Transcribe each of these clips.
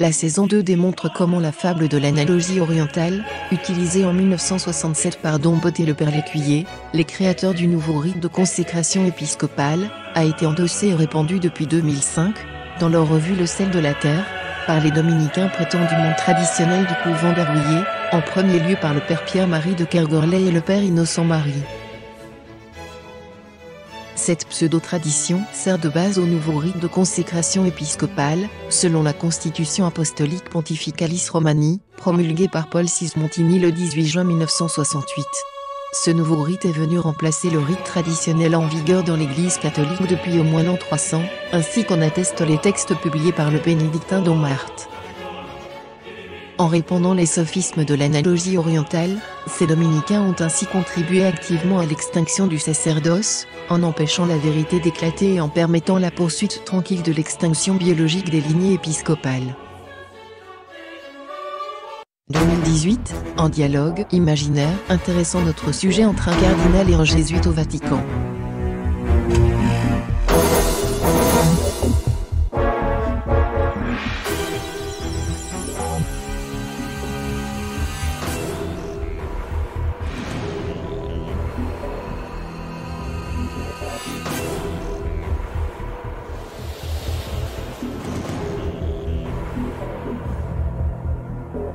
La saison 2 démontre comment la fable de l'analogie orientale, utilisée en 1967 par Don Bot et le Père Lécuyer, les créateurs du nouveau rite de consécration épiscopale, a été endossée et répandue depuis 2005, dans leur revue Le sel de la terre, par les dominicains prétendument traditionnels du couvent d'Arouillé, en premier lieu par le Père Pierre-Marie de Kergorlet et le Père Innocent-Marie. Cette pseudo-tradition sert de base au nouveau rite de consécration épiscopale, selon la constitution apostolique pontificalis Romani, promulguée par Paul Sismontini le 18 juin 1968. Ce nouveau rite est venu remplacer le rite traditionnel en vigueur dans l'Église catholique depuis au moins l'an 300, ainsi qu'en attestent les textes publiés par le bénédictin Don Marthe. En répondant les sophismes de l'analogie orientale, ces dominicains ont ainsi contribué activement à l'extinction du sacerdoce, en empêchant la vérité d'éclater et en permettant la poursuite tranquille de l'extinction biologique des lignées épiscopales. 2018, en dialogue imaginaire, intéressant notre sujet entre un cardinal et un jésuite au Vatican.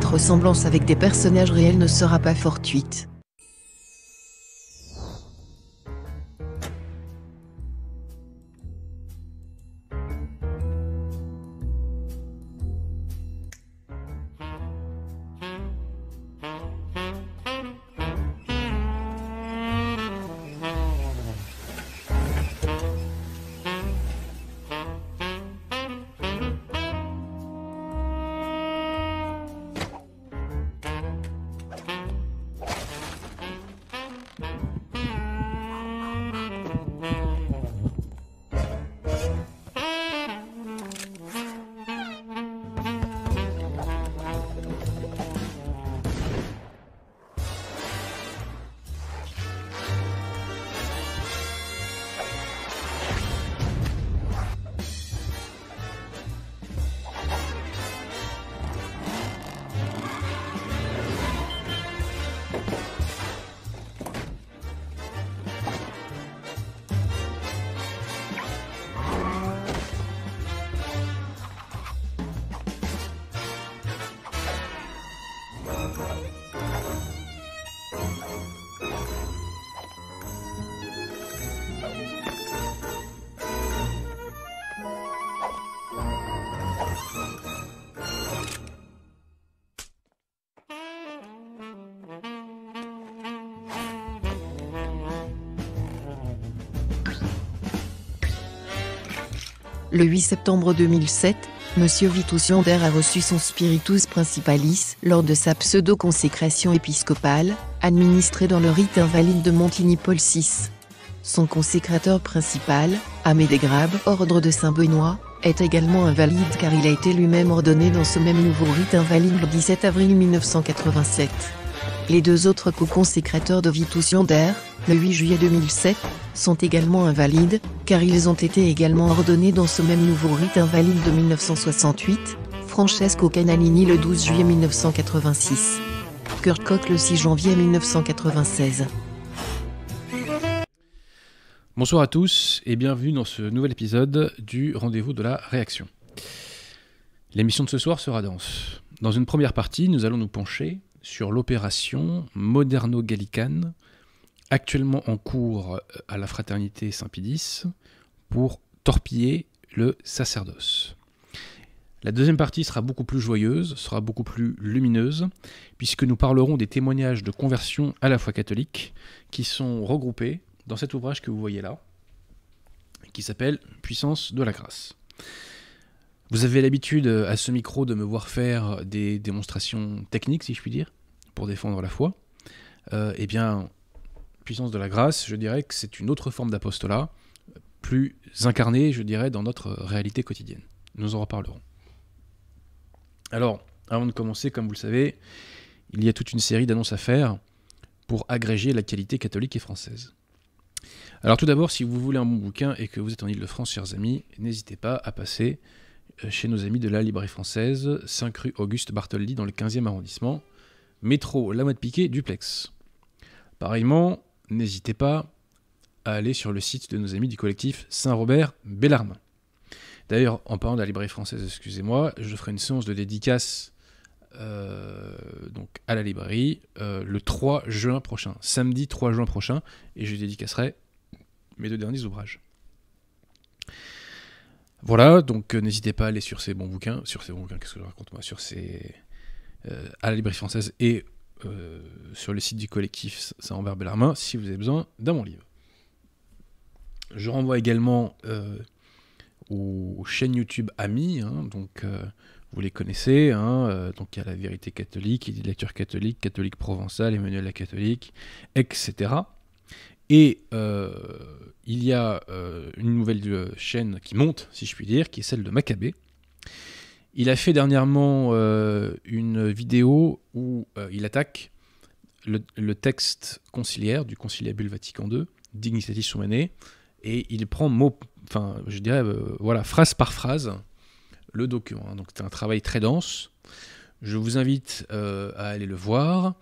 Cette ressemblance avec des personnages réels ne sera pas fortuite. Le 8 septembre 2007, M. Vitus a reçu son Spiritus Principalis lors de sa pseudo-consécration épiscopale, administrée dans le rite invalide de Montigny-Paul VI. Son consécrateur principal, Amédée ordre de Saint-Benoît, est également invalide car il a été lui-même ordonné dans ce même nouveau rite invalide le 17 avril 1987. Les deux autres co-consécrateurs de Vitus Yonder, le 8 juillet 2007 sont également invalides, car ils ont été également ordonnés dans ce même nouveau rite invalide de 1968, Francesco Canalini le 12 juillet 1986. Kurt Koch le 6 janvier 1996. Bonsoir à tous et bienvenue dans ce nouvel épisode du rendez-vous de la réaction. L'émission de ce soir sera dense. Dans une première partie, nous allons nous pencher sur l'opération Moderno-Gallicane, actuellement en cours euh, à la fraternité Saint-Pédis pour torpiller le sacerdoce. La deuxième partie sera beaucoup plus joyeuse, sera beaucoup plus lumineuse, puisque nous parlerons des témoignages de conversion à la foi catholique qui sont regroupés dans cet ouvrage que vous voyez là, qui s'appelle Puissance de la grâce. Vous avez l'habitude euh, à ce micro de me voir faire des démonstrations techniques, si je puis dire, pour défendre la foi. Euh, eh bien, puissance de la grâce, je dirais que c'est une autre forme d'apostolat, plus incarnée, je dirais, dans notre réalité quotidienne. Nous en reparlerons. Alors, avant de commencer, comme vous le savez, il y a toute une série d'annonces à faire pour agréger la qualité catholique et française. Alors tout d'abord, si vous voulez un bon bouquin et que vous êtes en Ile-de-France, chers amis, n'hésitez pas à passer euh, chez nos amis de la librairie française, 5 rue Auguste Bartholdi dans le 15e arrondissement, métro La Piquet, duplex. Pareillement, n'hésitez pas à aller sur le site de nos amis du collectif Saint-Robert Bellarmin. D'ailleurs, en parlant de la librairie française, excusez-moi, je ferai une séance de dédicace euh, donc à la librairie euh, le 3 juin prochain, samedi 3 juin prochain, et je dédicacerai mes deux derniers ouvrages. Voilà, donc euh, n'hésitez pas à aller sur ces bons bouquins, sur ces bons bouquins, qu'est-ce que je raconte moi, sur ces à la librairie française et euh, sur le site du collectif saint en la si vous avez besoin d'un mon livre. Je renvoie également euh, aux chaînes YouTube Amis, hein, donc euh, vous les connaissez, hein, donc il y a La Vérité catholique, il y a Lecture catholique, Catholique provençale, Emmanuel la catholique, etc. Et il y a une nouvelle chaîne qui monte, si je puis dire, qui est celle de Maccabée, il a fait dernièrement euh, une vidéo où euh, il attaque le, texte conciliaire du Conciliabule Vatican II, Dignitatis Humanae, et il prend mot, enfin, je dirais, euh, voilà, phrase par phrase, le document. Hein. Donc, c'est un travail très dense. Je vous invite à aller le voir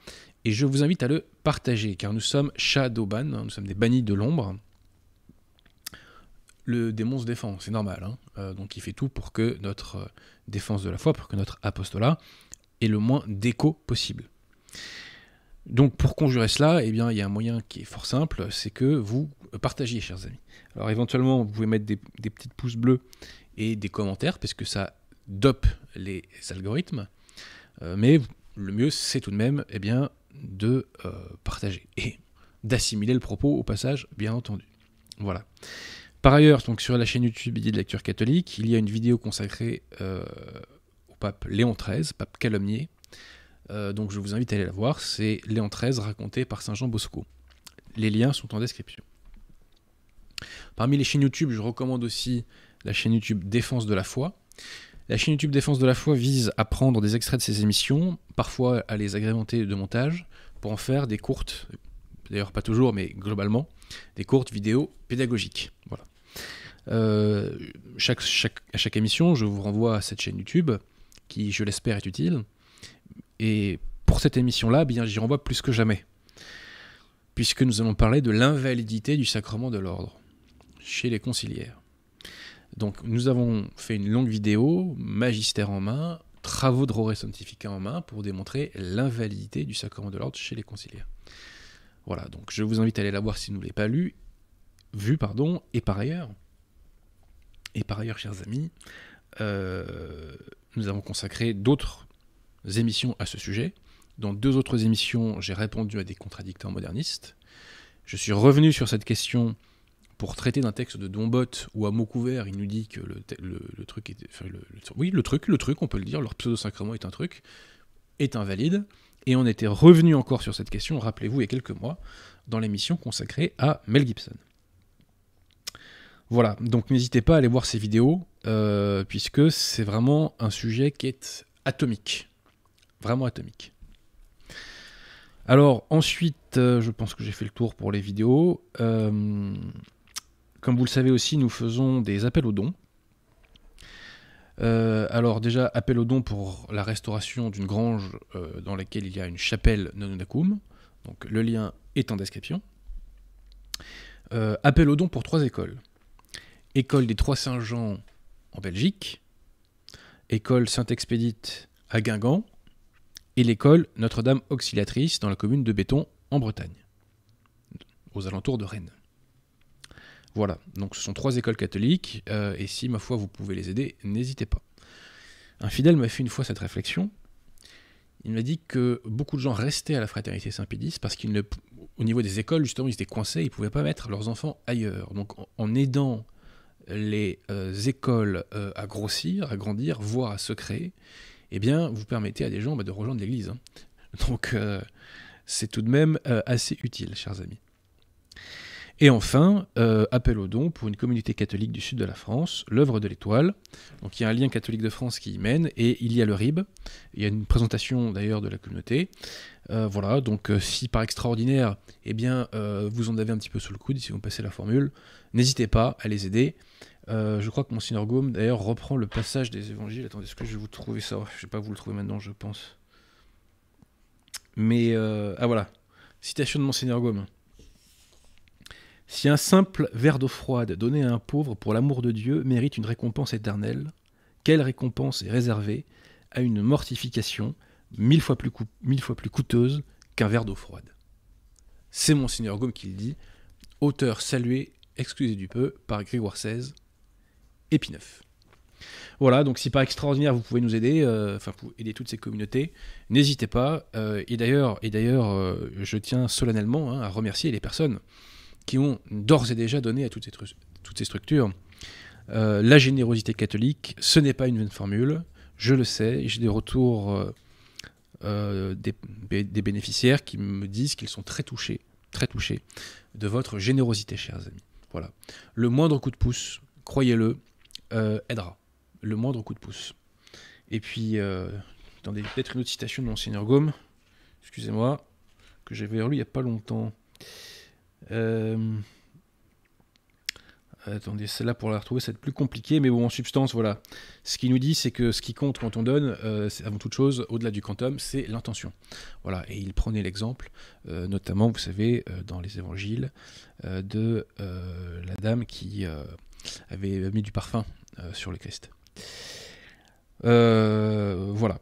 et je vous invite à le partager, car nous sommes Shadowban, hein. nous sommes des bannis de l'ombre le démon se défend, c'est normal. Hein. donc il fait tout pour que notre défense de la foi, pour que notre apostolat ait le moins d'écho possible. Donc pour conjurer cela, eh bien, il y a un moyen qui est fort simple, c'est que vous partagiez, chers amis. Alors éventuellement, vous pouvez mettre des, petits petites pouces bleus et des commentaires, parce que ça dope les algorithmes. Euh, mais le mieux, c'est tout de même eh bien, de euh, partager et d'assimiler le propos au passage, bien entendu. Voilà. Par ailleurs, donc sur la chaîne YouTube Idée de lecture catholique, il y a une vidéo consacrée euh, au pape Léon XIII, pape calomnié. Euh, donc je vous invite à aller la voir. C'est Léon XIII raconté par Saint Jean Bosco. Les liens sont en description. Parmi les chaînes YouTube, je recommande aussi la chaîne YouTube Défense de la foi. La chaîne YouTube Défense de la foi vise à prendre des extraits de ses émissions, parfois à les agrémenter de montage, pour en faire des courtes, d'ailleurs pas toujours, mais globalement, des courtes vidéos pédagogiques. Voilà. Euh, chaque, à chaque émission, je vous renvoie à cette chaîne YouTube qui, je l'espère, est utile. Et pour cette émission-là, eh bien, j'y renvoie plus que jamais, puisque nous allons parler de l'invalidité du sacrement de l'ordre chez les conciliaires. Donc, nous avons fait une longue vidéo, magistère en main, travaux de Roré Sanctificat en main, pour démontrer l'invalidité du sacrement de l'ordre chez les conciliaires. Voilà, donc je vous invite à aller la voir si vous ne l'avez pas lu, vu, pardon, et par ailleurs, et par ailleurs, chers amis, euh, nous avons consacré d'autres émissions à ce sujet. Dans deux autres émissions, j'ai répondu à des contradicteurs modernistes. Je suis revenu sur cette question pour traiter d'un texte de Dombot où à mot couvert il nous dit que le, truc est, oui le truc le truc on peut le dire leur pseudo sacrement est un truc est invalide et on était revenu encore sur cette question, rappelez-vous, il y a quelques mois, dans l'émission consacrée à Mel Gibson. Voilà, donc n'hésitez pas à aller voir ces vidéos, euh, puisque c'est vraiment un sujet qui est atomique. Vraiment atomique. Alors ensuite, euh, je pense que j'ai fait le tour pour les vidéos. Euh, comme vous le savez aussi, nous faisons des appels aux dons. Euh, alors déjà, appel aux dons pour la restauration d'une grange euh, dans laquelle il y a une chapelle Nononacum. Donc le lien est en description. Euh, appel aux dons pour trois écoles. École des Trois Saint-Jean en Belgique, école Saint-Expédite à Guingamp et l'école Notre-Dame Auxiliatrice dans la commune de Béton en Bretagne, aux alentours de Rennes. Voilà, donc ce sont trois écoles catholiques, euh, et si, ma foi, vous pouvez les aider, n'hésitez pas. Un fidèle m'a fait une fois cette réflexion. Il m'a dit que beaucoup de gens restaient à la fraternité Saint-Pédis parce qu'au niveau des écoles, justement, ils étaient coincés, ils ne pouvaient pas mettre leurs enfants ailleurs. Donc en, aidant les euh, écoles euh, à grossir, à grandir, voire à se créer, eh bien, vous permettez à des gens bah, de rejoindre l'Église. Hein. Donc c'est tout de même assez utile, chers amis. Et enfin, euh, appel aux dons pour une communauté catholique du sud de la France, l'œuvre de l'étoile. Donc il y a un lien catholique de France qui y mène et il y a le RIB. Il y a une présentation d'ailleurs de la communauté. Euh, voilà, donc euh, si par extraordinaire, eh bien, vous en avez un petit peu sous le coude, si vous passez la formule, n'hésitez pas à les aider. je crois que monseigneur Gaume, d'ailleurs, reprend le passage des évangiles. Attendez, est-ce que je vais vous trouver ça Je ne vais pas vous le trouver maintenant, je pense. Mais, ah voilà, citation de Monseigneur Gaume. Si un simple verre d'eau froide donné à un pauvre pour l'amour de Dieu mérite une récompense éternelle, quelle récompense est réservée à une mortification mille fois plus, coûteuse qu'un verre d'eau froide C'est monseigneur Gaume qui le dit, auteur salué, excusez du peu, par Grégoire XVI épineuf. Voilà, donc si par extraordinaire vous pouvez nous aider, euh, enfin vous aider toutes ces communautés, n'hésitez pas. Euh, et d'ailleurs, et d'ailleurs, euh, je tiens solennellement hein, à remercier les personnes qui ont d'ores et déjà donné à toutes ces, structures. Euh, la générosité catholique, ce n'est pas une vaine formule, je le sais, j'ai des retours euh, euh, des, bénéficiaires qui me disent qu'ils sont très touchés, très touchés de votre générosité, chers amis. Voilà. Le moindre coup de pouce, croyez-le, aidera. Le moindre coup de pouce. Et puis, attendez, peut-être une autre citation de Monseigneur Gaume, excusez-moi, que j'avais lui il n'y a pas longtemps. Euh, attendez, celle-là pour la retrouver, être plus compliqué, mais bon, en substance, voilà. Ce qu'il nous dit, c'est que ce qui compte quand on donne, euh, avant toute chose, au-delà du quantum, c'est l'intention. Voilà, et il prenait l'exemple, euh, notamment, vous savez, dans les évangiles, de la dame qui avait mis du parfum sur le Christ. voilà.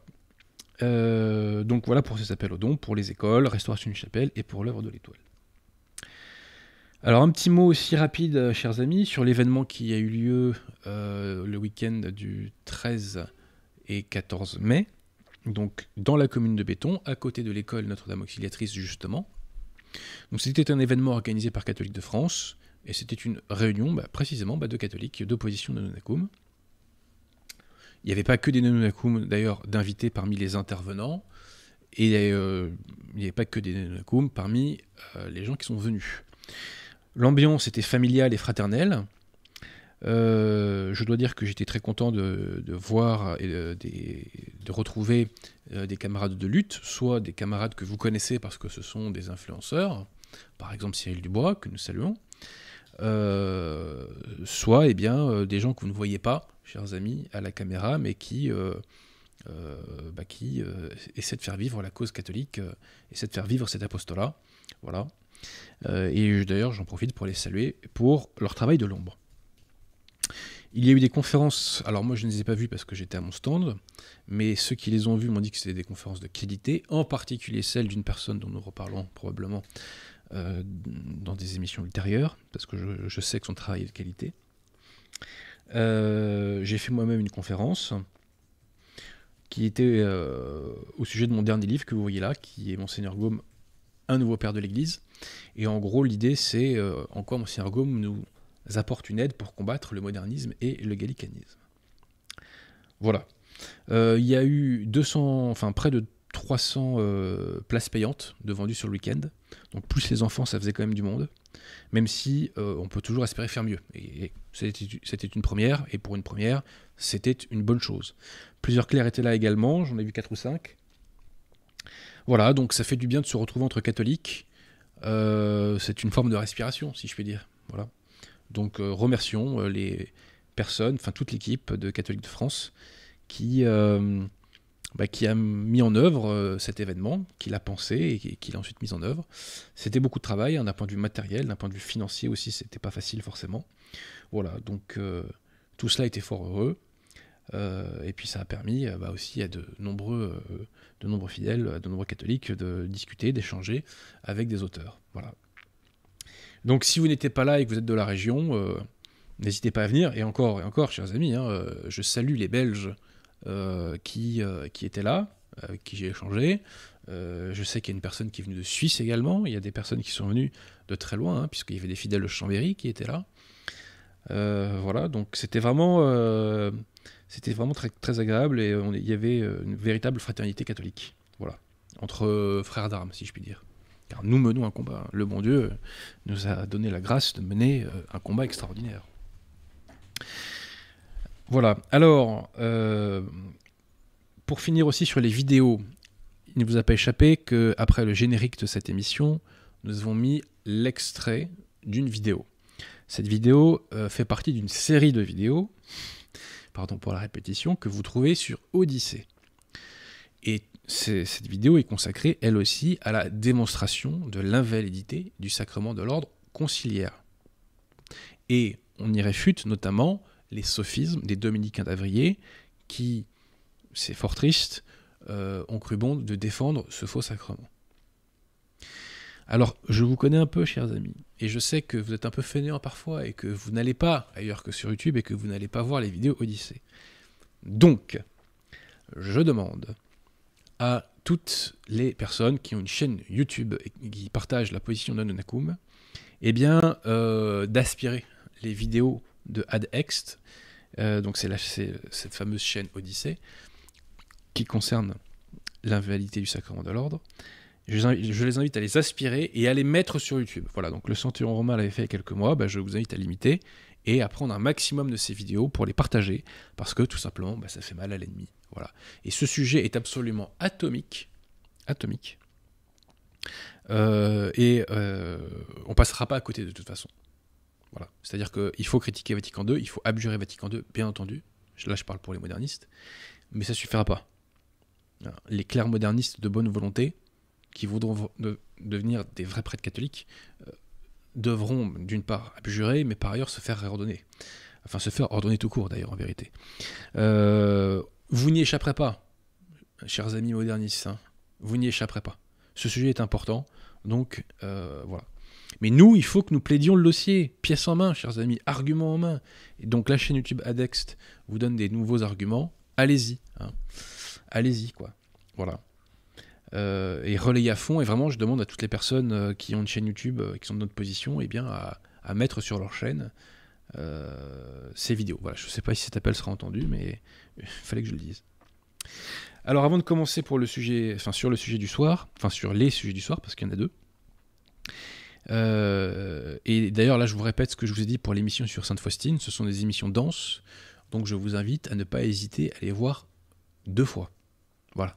donc voilà pour ces appels aux dons, pour les écoles, restauration d'une chapelle et pour l'œuvre de l'étoile. Alors un petit mot aussi rapide, euh, chers amis, sur l'événement qui a eu lieu euh, le week-end du 13 et 14 mai, donc dans la commune de Béton, à côté de l'école Notre-Dame Auxiliatrice justement. Donc c'était un événement organisé par Catholique de France, et c'était une réunion bah, précisément bah, de catholiques d'opposition de Nonacum. Il n'y avait pas que des Nonacum d'ailleurs d'invités parmi les intervenants, et euh, il n'y avait pas que des Nonacum parmi les gens qui sont venus. L'ambiance était familiale et fraternelle. Euh, je dois dire que j'étais très content de, voir et de, retrouver euh, des camarades de lutte, soit des camarades que vous connaissez parce que ce sont des influenceurs, par exemple Cyril Dubois, que nous saluons, euh, soit eh bien, des gens que vous ne voyez pas, chers amis, à la caméra, mais qui, bah, qui essaient de faire vivre la cause catholique, essaient de faire vivre cet apostolat. Voilà. Euh, et d'ailleurs, j'en profite pour les saluer pour leur travail de l'ombre. Il y a eu des conférences, alors moi je ne les ai pas vues parce que j'étais à mon stand, mais ceux qui les ont vues m'ont dit que c'était des conférences de qualité, en particulier celle d'une personne dont nous reparlons probablement euh, dans des émissions ultérieures, parce que je, sais que son travail est de qualité. Euh, j'ai fait moi-même une conférence qui était au sujet de mon dernier livre que vous voyez là, qui est Monseigneur Gaume un nouveau père de l'Église. Et en gros, l'idée, c'est euh, en quoi Monsieur Gaume nous apporte une aide pour combattre le modernisme et le gallicanisme. Voilà. Euh, il y a eu 200, enfin, près de 300 euh, places payantes de vendues sur le week-end. Donc plus les enfants, ça faisait quand même du monde. Même si on peut toujours espérer faire mieux. Et, c'était une première, et pour une première, c'était une bonne chose. Plusieurs clercs étaient là également, j'en ai vu quatre ou cinq. Voilà, donc ça fait du bien de se retrouver entre catholiques. Euh, c'est une forme de respiration, si je puis dire. Voilà. Donc euh, remercions euh, les personnes, enfin toute l'équipe de Catholiques de France qui, bah, qui a mis en œuvre cet événement, qui l'a pensé et qui l'a ensuite mis en œuvre. C'était beaucoup de travail, hein, d'un point de vue matériel, d'un point de vue financier aussi, c'était pas facile forcément. Voilà, donc tout cela était fort heureux. et puis ça a permis bah, aussi à de nombreux de nombreux fidèles, euh, de nombreux catholiques, de discuter, d'échanger avec des auteurs. Voilà. Donc si vous n'étiez pas là et que vous êtes de la région, euh, n'hésitez pas à venir. Et encore, et encore, chers amis, hein, euh, je salue les Belges qui, qui étaient là, qui j'ai échangé. je sais qu'il y a une personne qui est venue de Suisse également. Il y a des personnes qui sont venues de très loin, hein, puisqu'il y avait des fidèles de Chambéry qui étaient là. Euh, voilà, donc c'était vraiment, euh, c'était vraiment très, agréable et il y avait euh, une véritable fraternité catholique. Voilà, entre frères d'armes, si je puis dire car nous menons un combat. Le bon Dieu nous a donné la grâce de mener un combat extraordinaire. Voilà, alors, pour finir aussi sur les vidéos, il ne vous a pas échappé qu'après le générique de cette émission, nous avons mis l'extrait d'une vidéo. Cette vidéo euh, fait partie d'une série de vidéos, pardon pour la répétition, que vous trouvez sur Odyssée. Et cette vidéo est consacrée, elle aussi, à la démonstration de l'invalidité du sacrement de l'ordre conciliaire. Et on y réfute notamment les sophismes des dominicains d'Avrier qui, c'est fort triste, euh, ont cru bon de défendre ce faux sacrement. Alors, je vous connais un peu, chers amis et je sais que vous êtes un peu fainéant parfois et que vous n'allez pas ailleurs que sur YouTube et que vous n'allez pas voir les vidéos Odyssée. Donc, je demande à toutes les personnes qui ont une chaîne YouTube et qui partagent la position de eh bien, euh, d'aspirer les vidéos de AdExt, euh, donc c'est cette fameuse chaîne Odyssée, qui concerne l'invalidité du sacrement de l'ordre, je, les invite à les aspirer et à les mettre sur YouTube. Voilà, donc le Centurion Romain l'avait fait il y a quelques mois, bah, je vous invite à l'imiter et à prendre un maximum de ces vidéos pour les partager, parce que tout simplement, bah, ça fait mal à l'ennemi. Voilà. Et ce sujet est absolument atomique. Atomique. Euh, et on euh, on passera pas à côté de toute façon. Voilà. C'est-à-dire qu'il faut critiquer Vatican II, il faut abjurer Vatican II, bien entendu. Là, je parle pour les modernistes. Mais ça suffira pas. Hein, les clairs modernistes de bonne volonté, qui voudront devenir des vrais prêtres catholiques euh, devront d'une part abjurer, mais par ailleurs se faire ordonner Enfin, se faire ordonner tout court d'ailleurs, en vérité. Euh, vous n'y échapperez pas, chers amis modernistes, hein. vous n'y échapperez pas. Ce sujet est important, donc euh, voilà. Mais nous, il faut que nous plaidions le dossier, pièce en main, chers amis, argument en main. Et donc la chaîne YouTube Adext vous donne des nouveaux arguments. Allez-y. Hein. Allez-y, quoi. Voilà. Euh, et relayer à fond. Et vraiment, je demande à toutes les personnes euh, qui ont une chaîne YouTube, euh, qui sont de notre position, eh bien, à, mettre sur leur chaîne ces vidéos. je ne sais pas si cet appel sera entendu, mais il fallait que je le dise. Alors avant de commencer pour le sujet, sur le sujet du soir, enfin sur les sujets du soir, parce qu'il y en a deux. et d'ailleurs là je vous répète ce que je vous ai dit pour l'émission sur Sainte-Faustine, ce sont des émissions denses, donc je vous invite à ne pas hésiter à les voir deux fois. Voilà.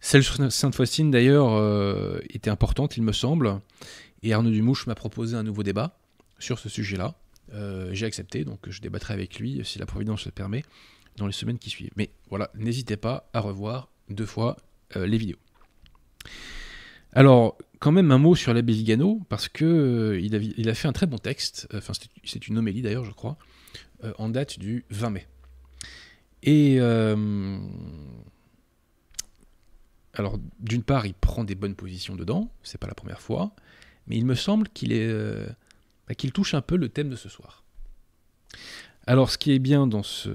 Celle sur Sainte-Faustine, d'ailleurs, euh, était importante, il me semble. Et Arnaud Dumouche m'a proposé un nouveau débat sur ce sujet-là. Euh, j'ai accepté, donc je débattrai avec lui, si la Providence le permet, dans les semaines qui suivent. Mais voilà, n'hésitez pas à revoir deux fois euh, les vidéos. Alors, quand même un mot sur l'abbé Ligano, parce que a, il, a, fait un très bon texte, enfin c'est une homélie d'ailleurs, je crois, en date du 20 mai. Et alors d'une part, il prend des bonnes positions dedans, c'est pas la première fois, mais il me semble qu'il est euh, bah, qu'il touche un peu le thème de ce soir. Alors, ce qui est bien dans ce.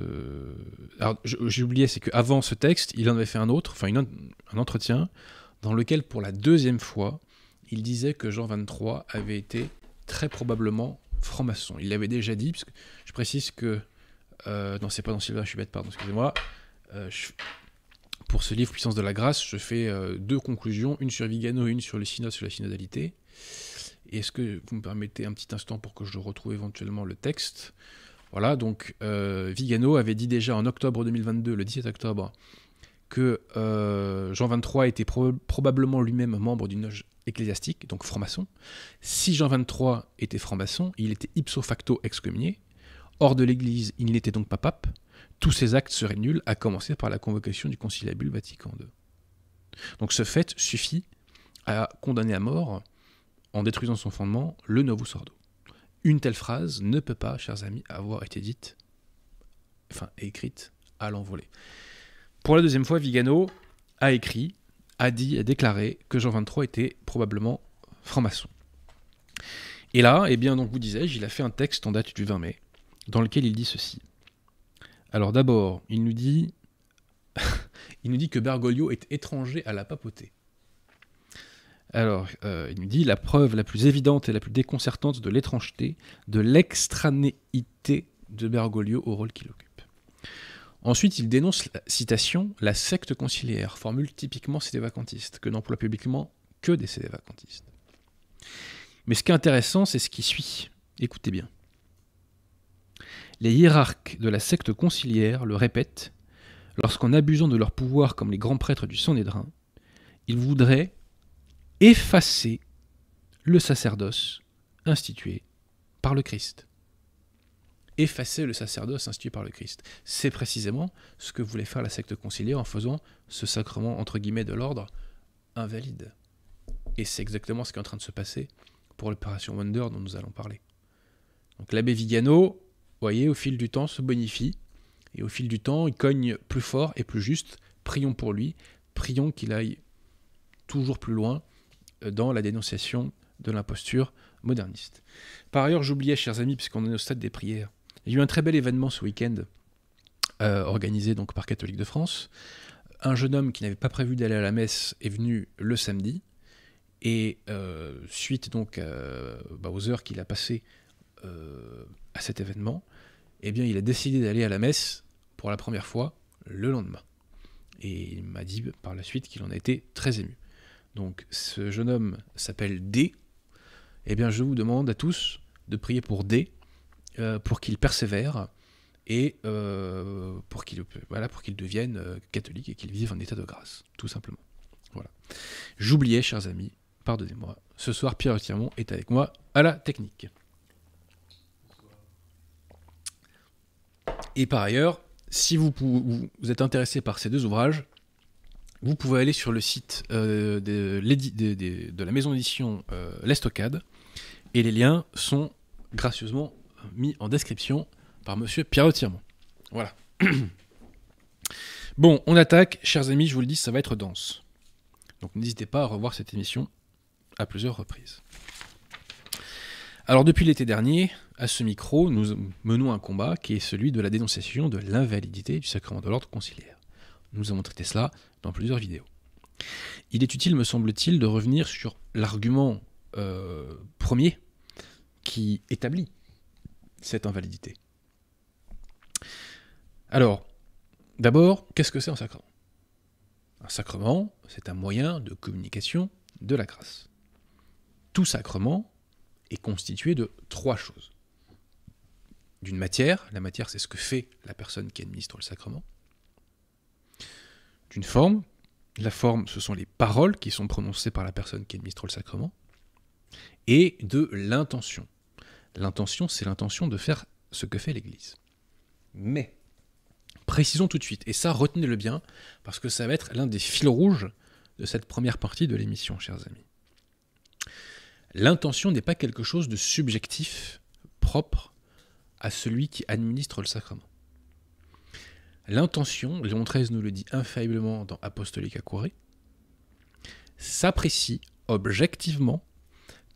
Alors, j'ai oublié, c'est qu'avant ce texte, il en avait fait un autre, enfin, un entretien, dans lequel, pour la deuxième fois, il disait que Jean 23 avait été très probablement franc-maçon. Il l'avait déjà dit, parce que je précise que. Euh, non, c'est pas dans Sylvain je suis bête, pardon, excusez-moi. Euh, je, pour ce livre Puissance de la grâce, je fais euh, deux conclusions, une sur Vigano et une sur le synode, sur la synodalité. Est-ce que vous me permettez un petit instant pour que je retrouve éventuellement le texte Voilà, donc euh, Vigano avait dit déjà en octobre 2022, le 17 octobre, que euh, Jean 23 était probablement lui-même membre d'une loge ecclésiastique, donc franc-maçon. Si Jean 23 était franc-maçon, il était ipso facto excommunié. Hors de l'Église, il n'était donc pas pape tous ces actes seraient nuls, à commencer par la convocation du conciliabule Vatican II. Donc ce fait suffit à condamner à mort, en détruisant son fondement, le Novus Ordo. Une telle phrase ne peut pas, chers amis, avoir été dite, enfin écrite, à l'envolée. Pour la deuxième fois, Vigano a écrit, a dit, a déclaré que Jean XXIII était probablement franc-maçon. Et là, eh bien, donc vous disais-je, il a fait un texte en date du 20 mai, dans lequel il dit ceci. Alors d'abord, il nous dit il nous dit que Bergoglio est étranger à la papauté. Alors, euh, il nous dit la preuve la plus évidente et la plus déconcertante de l'étrangeté, de l'extranéité de Bergoglio au rôle qu'il occupe. Ensuite, il dénonce, la citation, la secte conciliaire, formule typiquement cédé-vacantiste, que n'emploie publiquement que des cédés-vacantistes. Mais ce qui est intéressant, c'est ce qui suit. Écoutez bien. Les hiérarques de la secte conciliaire le répètent lorsqu'en abusant de leur pouvoir comme les grands prêtres du Sanhédrin, ils voudraient effacer le sacerdoce institué par le Christ. Effacer le sacerdoce institué par le Christ. C'est précisément ce que voulait faire la secte conciliaire en faisant ce sacrement entre guillemets de l'ordre invalide. Et c'est exactement ce qui est en train de se passer pour l'opération Wonder dont nous allons parler. Donc l'abbé Vigano voyez, au fil du temps, se bonifie. Et au fil du temps, il cogne plus fort et plus juste. Prions pour lui. Prions qu'il aille toujours plus loin euh, dans la dénonciation de l'imposture moderniste. Par ailleurs, j'oubliais, chers amis, puisqu'on est au stade des prières, il y a eu un très bel événement ce week-end, euh, organisé donc par Catholique de France. Un jeune homme qui n'avait pas prévu d'aller à la messe est venu le samedi, et euh, suite donc bah, aux heures qu'il a passées à cet événement, eh bien, il a décidé d'aller à la messe pour la première fois le lendemain. Et il m'a dit par la suite qu'il en a été très ému. Donc, ce jeune homme s'appelle D. Eh bien, je vous demande à tous de prier pour D, euh, pour qu'il persévère et euh, pour qu'il devienne euh, catholique et qu'il vive en état de grâce, tout simplement. Voilà. J'oubliais, chers amis, pardonnez-moi. Ce soir, Pierre Thiermont est avec moi à la technique. Et par ailleurs, si vous, êtes intéressé par ces deux ouvrages, vous pouvez aller sur le site euh, de, la maison d'édition euh, L'Estocade, et les liens sont gracieusement euh, mis en description par monsieur Pierre Tirmont. Voilà. bon, on attaque, chers amis, je vous le dis, ça va être dense. Donc n'hésitez pas à revoir cette émission à plusieurs reprises. Alors depuis l'été dernier, à ce micro, nous menons un combat qui est celui de la dénonciation de l'invalidité du sacrement de l'ordre conciliaire. Nous avons traité cela dans plusieurs vidéos. Il est utile, me semble-t-il, de revenir sur l'argument euh, premier qui établit cette invalidité. Alors, d'abord, qu'est-ce que c'est un sacrement Un sacrement, c'est un moyen de communication de la grâce. Tout sacrement est constitué de trois choses. D'une matière, la matière c'est ce que fait la personne qui administre le sacrement. D'une forme, la forme ce sont les paroles qui sont prononcées par la personne qui administre le sacrement. Et de l'intention. L'intention c'est l'intention de faire ce que fait l'Église. Mais, précisons tout de suite, et ça retenez-le bien, parce que ça va être l'un des fils rouges de cette première partie de l'émission, chers amis. L'intention n'est pas quelque chose de subjectif propre à celui qui administre le sacrement. L'intention, Léon XIII nous le dit infailliblement dans Apostolique à s'apprécie objectivement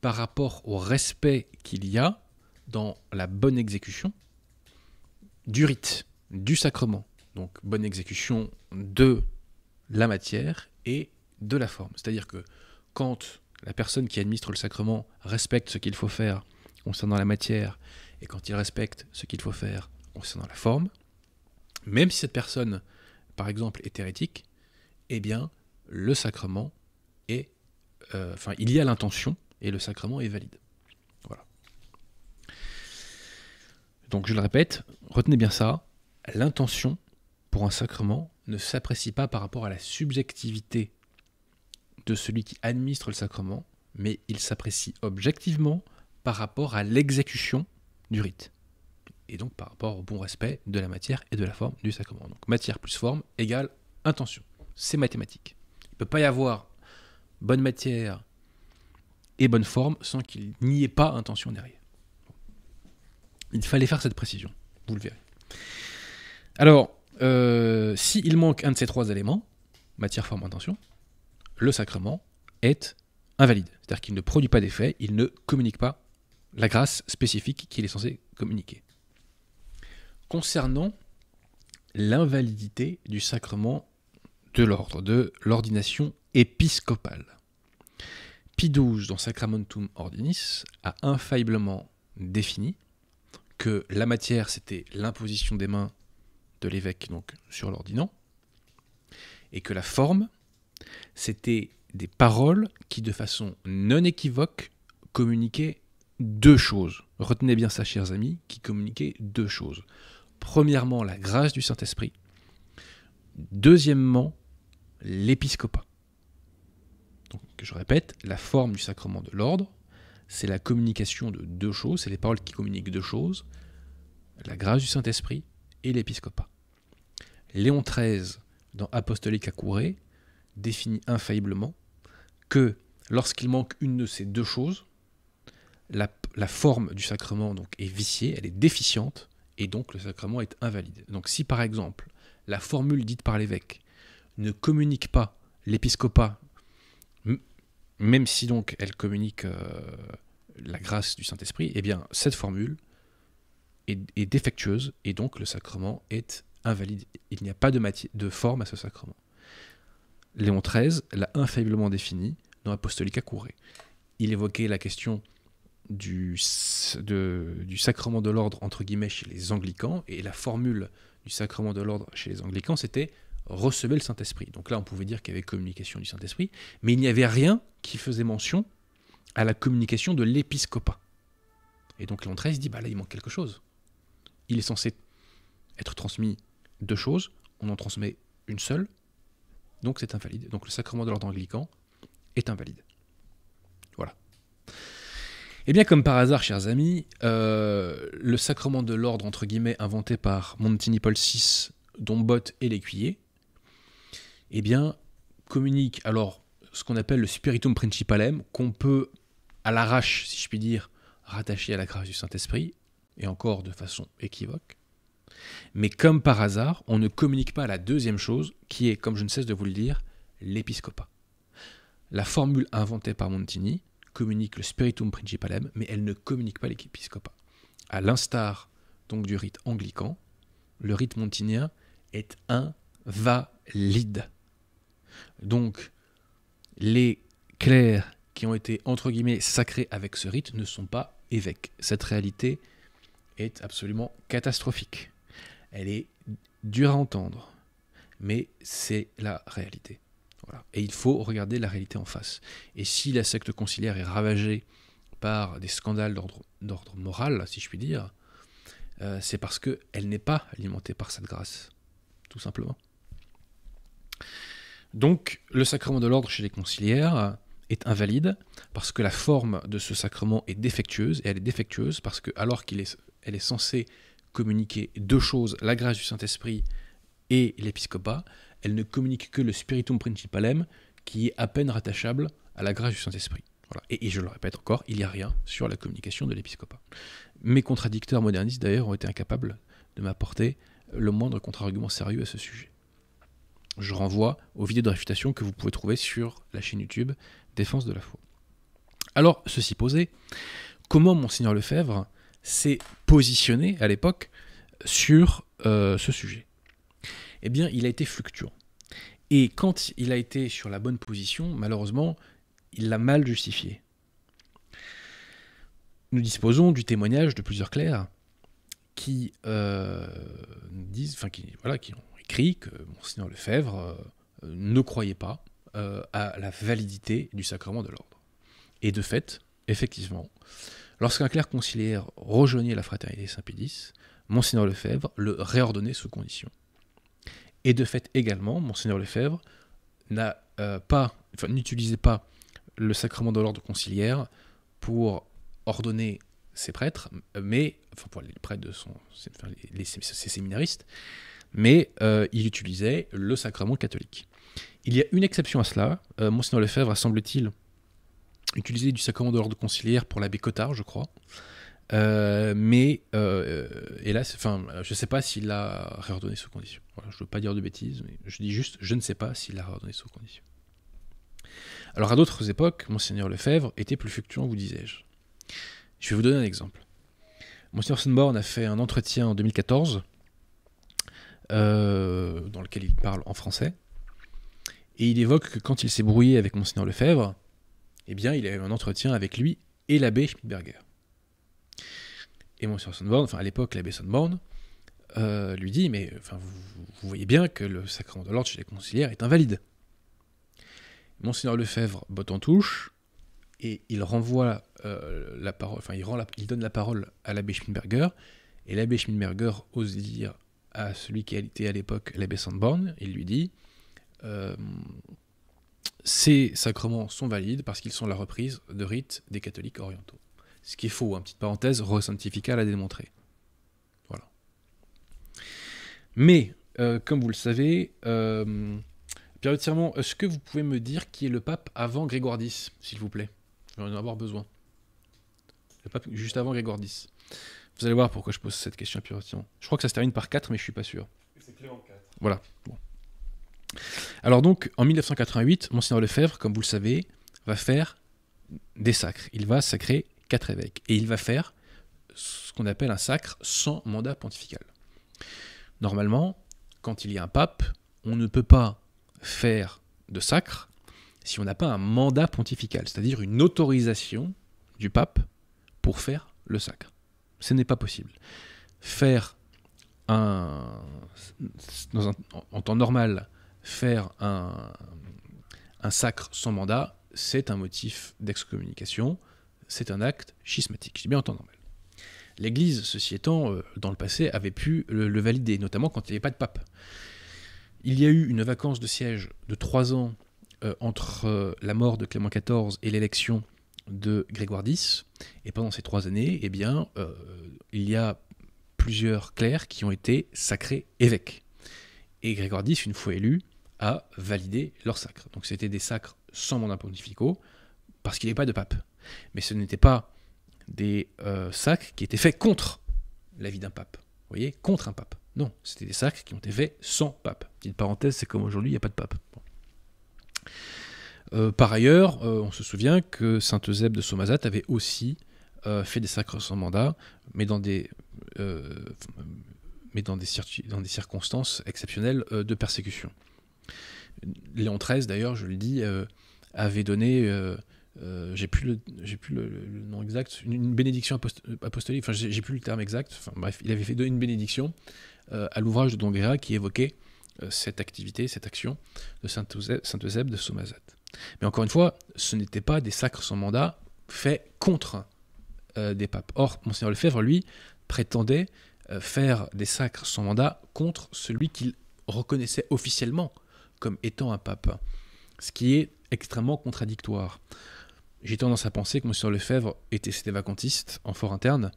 par rapport au respect qu'il y a dans la bonne exécution du rite, du sacrement. Donc bonne exécution de la matière et de la forme. C'est-à-dire que quand la personne qui administre le sacrement respecte ce qu'il faut faire concernant la matière, et quand il respecte ce qu'il faut faire concernant la forme, même si cette personne, par exemple, est hérétique, eh bien, le sacrement est. Euh, enfin, il y a l'intention et le sacrement est valide. Voilà. Donc, je le répète, retenez bien ça l'intention pour un sacrement ne s'apprécie pas par rapport à la subjectivité de celui qui administre le sacrement, mais il s'apprécie objectivement par rapport à l'exécution du rite, et donc par rapport au bon respect de la matière et de la forme du sacrement. Donc matière plus forme égale intention. C'est mathématique. Il ne peut pas y avoir bonne matière et bonne forme sans qu'il n'y ait pas intention derrière. Il fallait faire cette précision, vous le verrez. Alors, euh, s'il manque un de ces trois éléments, matière, forme, intention, le sacrement est invalide. C'est-à-dire qu'il ne produit pas d'effet, il ne communique pas la grâce spécifique qu'il est censé communiquer. Concernant l'invalidité du sacrement de l'ordre, de l'ordination épiscopale, Pie XII, dans Sacramentum Ordinis, a infailliblement défini que la matière, c'était l'imposition des mains de l'évêque donc sur l'ordinant, et que la forme, c'était des paroles qui, de façon non équivoque, communiquaient deux choses. Retenez bien ça, chers amis, qui communiquaient deux choses. Premièrement, la grâce du Saint-Esprit. Deuxièmement, l'épiscopat. Donc, je répète, la forme du sacrement de l'ordre, c'est la communication de deux choses, c'est les paroles qui communiquent deux choses, la grâce du Saint-Esprit et l'épiscopat. Léon XIII, dans Apostolique à Courée, définit infailliblement que lorsqu'il manque une de ces deux choses, la, forme du sacrement donc est viciée, elle est déficiente, et donc le sacrement est invalide. Donc si par exemple la formule dite par l'évêque ne communique pas l'épiscopat, même si donc elle communique euh, la grâce du Saint-Esprit, eh bien cette formule est, défectueuse, et donc le sacrement est invalide. Il n'y a pas de, de forme à ce sacrement. Léon XIII l'a infailliblement défini dans Apostolica Curé. Il évoquait la question du, du sacrement de l'ordre, entre guillemets, chez les anglicans, et la formule du sacrement de l'ordre chez les anglicans, c'était recevez le Saint-Esprit. Donc là, on pouvait dire qu'il y avait communication du Saint-Esprit, mais il n'y avait rien qui faisait mention à la communication de l'épiscopat. Et donc Léon XIII dit, bah là, il manque quelque chose. Il est censé être transmis deux choses, on en transmet une seule, donc c'est invalide. Donc le sacrement de l'ordre anglican est invalide. Voilà. Et eh bien comme par hasard, chers amis, euh, le sacrement de l'ordre, entre guillemets, inventé par Montigny-Paul VI, bottes et l'écuyer, eh bien, communique alors ce qu'on appelle le spiritum principalem, qu'on peut à l'arrache, si je puis dire, rattacher à la grâce du Saint-Esprit, et encore de façon équivoque. Mais comme par hasard, on ne communique pas la deuxième chose, qui est, comme je ne cesse de vous le dire, l'épiscopat. La formule inventée par Montini communique le spiritum principalem, mais elle ne communique pas l'épiscopat. À l'instar donc du rite anglican, le rite montinien est invalide. Donc, les clercs qui ont été entre guillemets sacrés avec ce rite ne sont pas évêques. Cette réalité est absolument catastrophique elle est dure à entendre, mais c'est la réalité. Et il faut regarder la réalité en face. Et si la secte conciliaire est ravagée par des scandales d'ordre moral, si je puis dire, euh, c'est parce qu'elle n'est pas alimentée par cette grâce, tout simplement. Donc le sacrement de l'ordre chez les conciliaires est invalide parce que la forme de ce sacrement est défectueuse, et elle est défectueuse parce que alors qu'elle est, est censée communiquer deux choses, la grâce du Saint-Esprit et l'épiscopat. Elle ne communique que le spiritum principalem, qui est à peine rattachable à la grâce du Saint-Esprit. Et, je le répète encore, il n'y a rien sur la communication de l'épiscopat. Mes contradicteurs modernistes, d'ailleurs, ont été incapables de m'apporter le moindre contre-argument sérieux à ce sujet. Je renvoie aux vidéos de réfutation que vous pouvez trouver sur la chaîne YouTube Défense de la foi. Alors, ceci posé, comment Monseigneur Lefebvre s'est positionné à l'époque sur euh, ce sujet Eh bien, il a été fluctuant. Et quand il a été sur la bonne position, malheureusement, il l'a mal justifié. Nous disposons du témoignage de plusieurs clercs qui euh, disent, voilà, qui ont écrit que monseigneur Lefebvre euh, ne croyait pas à la validité du sacrement de l'ordre. Et de fait, effectivement, Lorsqu'un clerc conciliaire rejoignait la fraternité Saint-Pédis, Monseigneur Lefebvre le réordonnait sous condition. Et de fait également, Monseigneur Lefebvre n'a euh, pas, n'utilisait pas le sacrement de l'ordre conciliaire pour ordonner ses prêtres, mais enfin pour les prêtres de son, ses séminaristes, mais euh, il utilisait le sacrement catholique. Il y a une exception à cela. Euh, Monseigneur Lefebvre semble-t-il utiliser du sacrement de l'ordre conciliaire pour l'abbé Cotard, je crois. Euh, mais, euh, enfin, je ne sais pas s'il l'a réordonné sous condition. je ne veux pas dire de bêtises, mais je dis juste, je ne sais pas s'il l'a réordonné sous condition. Alors, à d'autres époques, Monseigneur Lefebvre était plus fluctuant, vous disais-je. Je vais vous donner un exemple. Monseigneur Sunborn a fait un entretien en 2014, euh, dans lequel il parle en français, et il évoque que quand il s'est brouillé avec Monseigneur Lefebvre, eh bien, il a eu un entretien avec lui et l'abbé Schmidberger. Et Monsieur Sonborn, enfin à l'époque l'abbé Sonborn, euh, lui dit Mais enfin, vous, voyez bien que le sacrement de l'ordre chez les conciliaires est invalide. Monseigneur Lefebvre botte en touche et il renvoie euh, la parole, enfin il, donne la parole à l'abbé Schmidberger et l'abbé Schmidberger ose dire à celui qui était à l'époque l'abbé Sandborn, il lui dit euh, ces sacrements sont valides parce qu'ils sont la reprise de rites des catholiques orientaux. Ce qui est faux, hein, petite parenthèse, à l'a démontré. Voilà. Mais, euh, comme vous le savez, euh, Pierre est-ce que vous pouvez me dire qui est le pape avant Grégoire X, s'il vous plaît Je avoir besoin. Le pape juste avant Grégoire X. Vous allez voir pourquoi je pose cette question à Je crois que ça se termine par 4, mais je suis pas sûr. C'est Clément 4. Voilà. Bon. Alors donc, en 1988, Monseigneur Lefebvre, comme vous le savez, va faire des sacres. Il va sacrer quatre évêques. Et il va faire ce qu'on appelle un sacre sans mandat pontifical. Normalement, quand il y a un pape, on ne peut pas faire de sacre si on n'a pas un mandat pontifical, c'est-à-dire une autorisation du pape pour faire le sacre. Ce n'est pas possible. Faire un, un, en temps normal faire un, sacre sans mandat, c'est un motif d'excommunication, c'est un acte schismatique. J'ai bien entendu. L'Église, ceci étant, euh, dans le passé, avait pu le, valider, notamment quand il n'y avait pas de pape. Il y a eu une vacance de siège de trois ans euh, entre euh, la mort de Clément XIV et l'élection de Grégoire X. Et pendant ces trois années, eh bien, il y a plusieurs clercs qui ont été sacrés évêques. Et Grégoire X, une fois élu, a validé leur sacre. Donc c'était des sacres sans mandat pontificaux, parce qu'il n'y avait pas de pape. Mais ce n'était pas des euh, sacres qui étaient faits contre l'avis d'un pape. Vous voyez, contre un pape. Non, c'était des sacres qui ont été faits sans pape. Petite parenthèse, c'est comme aujourd'hui, il n'y a pas de pape. Euh, par ailleurs, euh, on se souvient que saint Eusèbe de Somazat avait aussi fait des sacres sans mandat, mais dans des mais dans des, dans des circonstances exceptionnelles euh, de persécution. Léon XIII, d'ailleurs, je le dis, euh, avait donné, euh, j'ai plus, le, plus le, nom exact, une, bénédiction apostolique, enfin j'ai plus le terme exact, enfin bref, il avait fait donner une bénédiction à l'ouvrage de Dongréa qui évoquait cette activité, cette action de Saint-Eusèbe de Somasate. Mais encore une fois, ce n'était pas des sacres sans mandat faits contre des papes. Or, Mgr Lefebvre, lui, prétendait euh, faire des sacres sans mandat contre celui qu'il reconnaissait officiellement comme étant un pape, ce qui est extrêmement contradictoire. J'ai tendance à penser que M. Lefebvre était vacantiste en fort interne.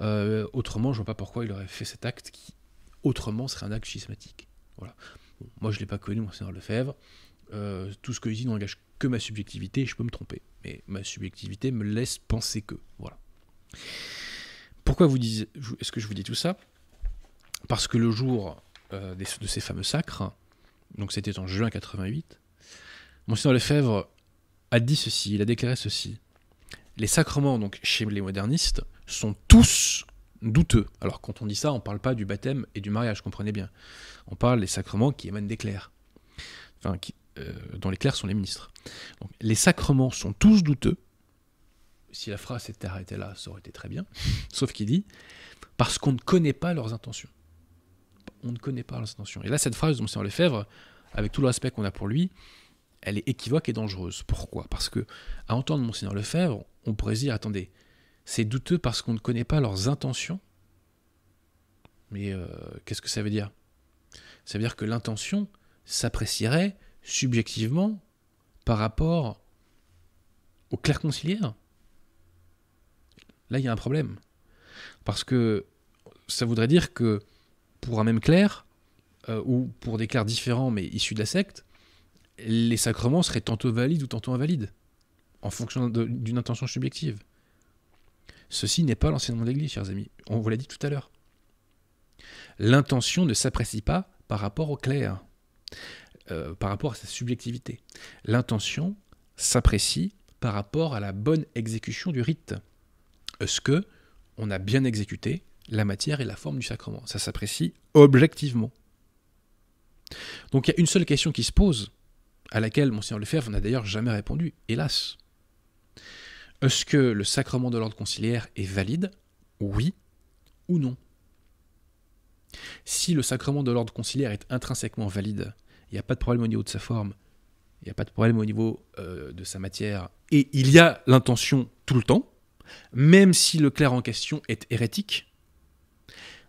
Euh, autrement, je ne vois pas pourquoi il aurait fait cet acte qui, autrement, serait un acte schismatique. Voilà. Moi, je ne l'ai pas connu, Mgr Lefebvre. Euh, tout ce que je dis n'engage que ma subjectivité, et je peux me tromper. Mais ma subjectivité me laisse penser que. Voilà. Pourquoi vous est-ce que je vous dis tout ça Parce que le jour euh, de ces fameux sacres, donc c'était en juin 88, Monseigneur Lefebvre a dit ceci, il a déclaré ceci. Les sacrements, donc chez les modernistes, sont tous douteux. Alors quand on dit ça, on ne parle pas du baptême et du mariage, comprenez bien. On parle des sacrements qui émanent des clercs, enfin, euh, dont les clercs sont les ministres. les sacrements sont tous douteux, si la phrase s'était arrêtée là, ça aurait été très bien. Sauf qu'il dit parce qu'on ne connaît pas leurs intentions. On ne connaît pas leurs intentions. Et là, cette phrase de Monseigneur Lefebvre, avec tout le respect qu'on a pour lui, elle est équivoque et dangereuse. Pourquoi Parce qu'à entendre Monseigneur Lefebvre, on pourrait dire attendez, c'est douteux parce qu'on ne connaît pas leurs intentions. Mais euh, qu'est-ce que ça veut dire Ça veut dire que l'intention s'apprécierait subjectivement par rapport au clair conciliaire, là il y a un problème. Parce que ça voudrait dire que pour un même clerc, euh, ou pour des clercs différents mais issus de la secte, les sacrements seraient tantôt valides ou tantôt invalides, en fonction d'une intention subjective. Ceci n'est pas l'enseignement de l'Église, chers amis. On vous l'a dit tout à l'heure. L'intention ne s'apprécie pas par rapport au clerc, euh, par rapport à sa subjectivité. L'intention s'apprécie par rapport à la bonne exécution du rite est-ce que on a bien exécuté la matière et la forme du sacrement Ça s'apprécie objectivement. Donc il y a une seule question qui se pose, à laquelle Mgr Lefebvre n'a d'ailleurs jamais répondu, hélas. Est-ce que le sacrement de l'ordre conciliaire est valide Oui ou non Si le sacrement de l'ordre conciliaire est intrinsèquement valide, il n'y a pas de problème au niveau de sa forme, il n'y a pas de problème au niveau euh, de sa matière, et il y a l'intention tout le temps, même si le clerc en question est hérétique,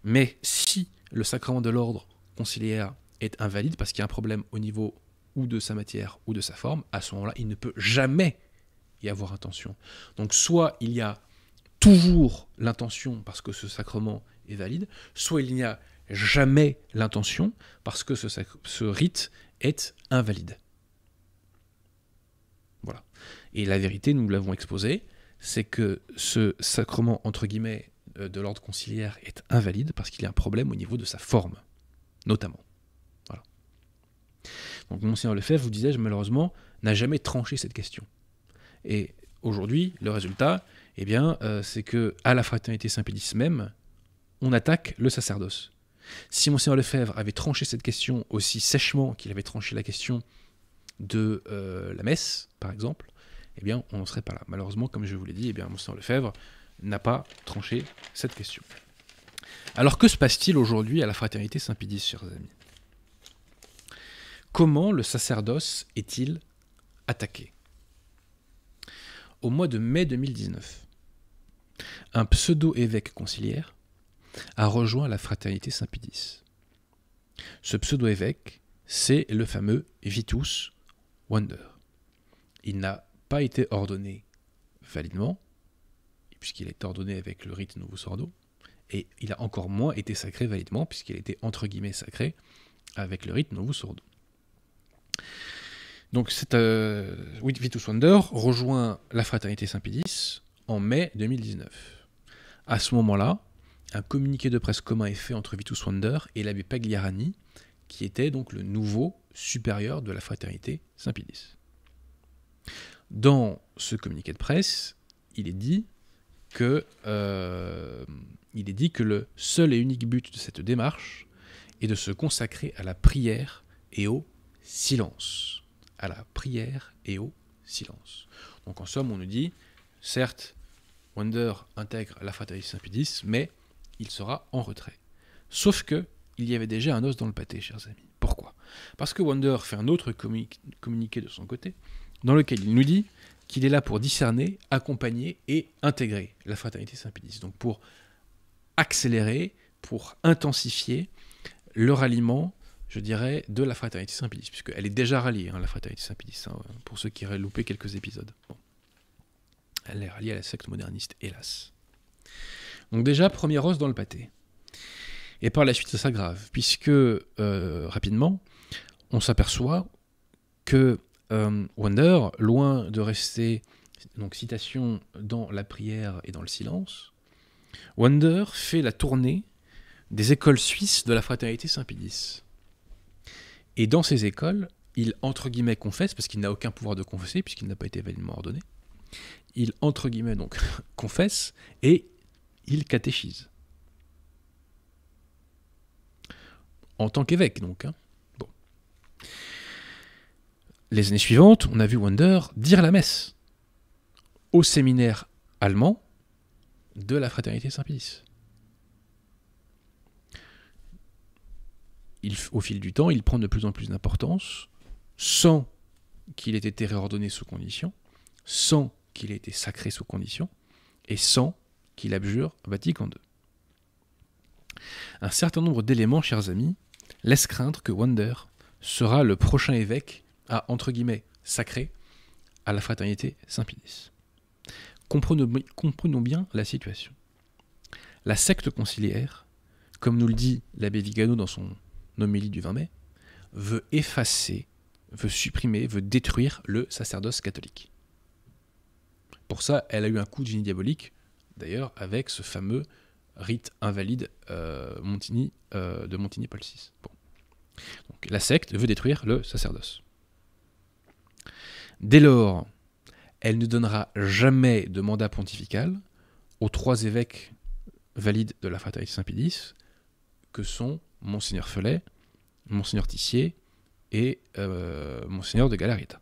mais si le sacrement de l'ordre conciliaire est invalide parce qu'il y a un problème au niveau ou de sa matière ou de sa forme, à ce moment-là, il ne peut jamais y avoir intention. Donc soit il y a toujours l'intention parce que ce sacrement est valide, soit il n'y a jamais l'intention parce que ce, ce, rite est invalide. Voilà. Et la vérité, nous l'avons exposée, c'est que ce sacrement, entre guillemets, euh, de l'ordre conciliaire est invalide parce qu'il y a un problème au niveau de sa forme, notamment. Voilà. Donc Monseigneur Lefebvre, vous disais-je, malheureusement, n'a jamais tranché cette question. Et aujourd'hui, le résultat, eh bien, euh, c'est que à la fraternité Saint-Pédis même, on attaque le sacerdoce. Si Monseigneur Lefebvre avait tranché cette question aussi sèchement qu'il avait tranché la question de euh, la messe, par exemple, eh bien, on n'en serait pas là. Malheureusement, comme je vous l'ai dit, eh bien, Monsieur Lefebvre n'a pas tranché cette question. Alors que se passe-t-il aujourd'hui à la fraternité Saint-Pédis, chers amis Comment le sacerdoce est-il attaqué Au mois de mai 2019, un pseudo-évêque conciliaire a rejoint la fraternité Saint-Pédis. Ce pseudo-évêque, c'est le fameux Vitus Wonder. Il n'a pas été ordonné validement, puisqu'il est ordonné avec le rite Nouveau Sordo, et il a encore moins été sacré validement, puisqu'il a été entre guillemets sacré avec le rite nouveau Ordo. Donc cette euh, Vitus Wonder rejoint la fraternité Saint-Pédis en mai 2019. À ce moment-là, un communiqué de presse commun est fait entre Vitus Wander et l'abbé Pagliarani, qui était donc le nouveau supérieur de la fraternité Saint-Pédis. Dans ce communiqué de presse, il est dit que, euh, il est dit que le seul et unique but de cette démarche est de se consacrer à la prière et au silence. À la prière et au silence. Donc en somme, on nous dit, certes, Wonder intègre la saints pudis mais il sera en retrait. Sauf que il y avait déjà un os dans le pâté, chers amis. Pourquoi Parce que Wonder fait un autre communiqué de son côté, dans lequel il nous dit qu'il est là pour discerner, accompagner et intégrer la fraternité Saint-Pédis. Donc pour accélérer, pour intensifier le ralliement, je dirais, de la fraternité saint puisque puisqu'elle est déjà ralliée, hein, la fraternité Saint-Pédis, hein, pour ceux qui auraient loupé quelques épisodes. Elle est ralliée à la secte moderniste, hélas. Donc déjà, premier os dans le pâté. Et par la suite, ça s'aggrave, puisque euh, rapidement, on s'aperçoit que euh, Wonder, loin de rester, donc citation, dans la prière et dans le silence, Wonder fait la tournée des écoles suisses de la fraternité Saint-Pédis. Et dans ces écoles, il entre guillemets confesse, parce qu'il n'a aucun pouvoir de confesser, puisqu'il n'a pas été validement ordonné. Il entre guillemets donc confesse et il catéchise. En tant qu'évêque donc. Hein. Bon les années suivantes, on a vu Wonder dire la messe au séminaire allemand de la fraternité saint il au fil du temps, il prend de plus en plus d'importance, sans qu'il ait été réordonné sous condition, sans qu'il ait été sacré sous condition, et sans qu'il abjure Vatican II. Un certain nombre d'éléments, chers amis, laissent craindre que Wander sera le prochain évêque à, entre guillemets, sacré, à la fraternité saint pinis Comprenons, bien la situation. La secte conciliaire, comme nous le dit l'abbé Vigano dans son homélie du 20 mai, veut effacer, veut supprimer, veut détruire le sacerdoce catholique. Pour ça, elle a eu un coup de génie diabolique, d'ailleurs, avec ce fameux rite invalide euh, euh, de Montigny-Paul VI. Donc, la secte veut détruire le sacerdoce. Dès lors, elle ne donnera jamais de mandat pontifical aux trois évêques valides de la fraternité Saint-Pédis, que sont Monseigneur Felet, Monseigneur Tissier et Mgr euh, Monseigneur de Galarita.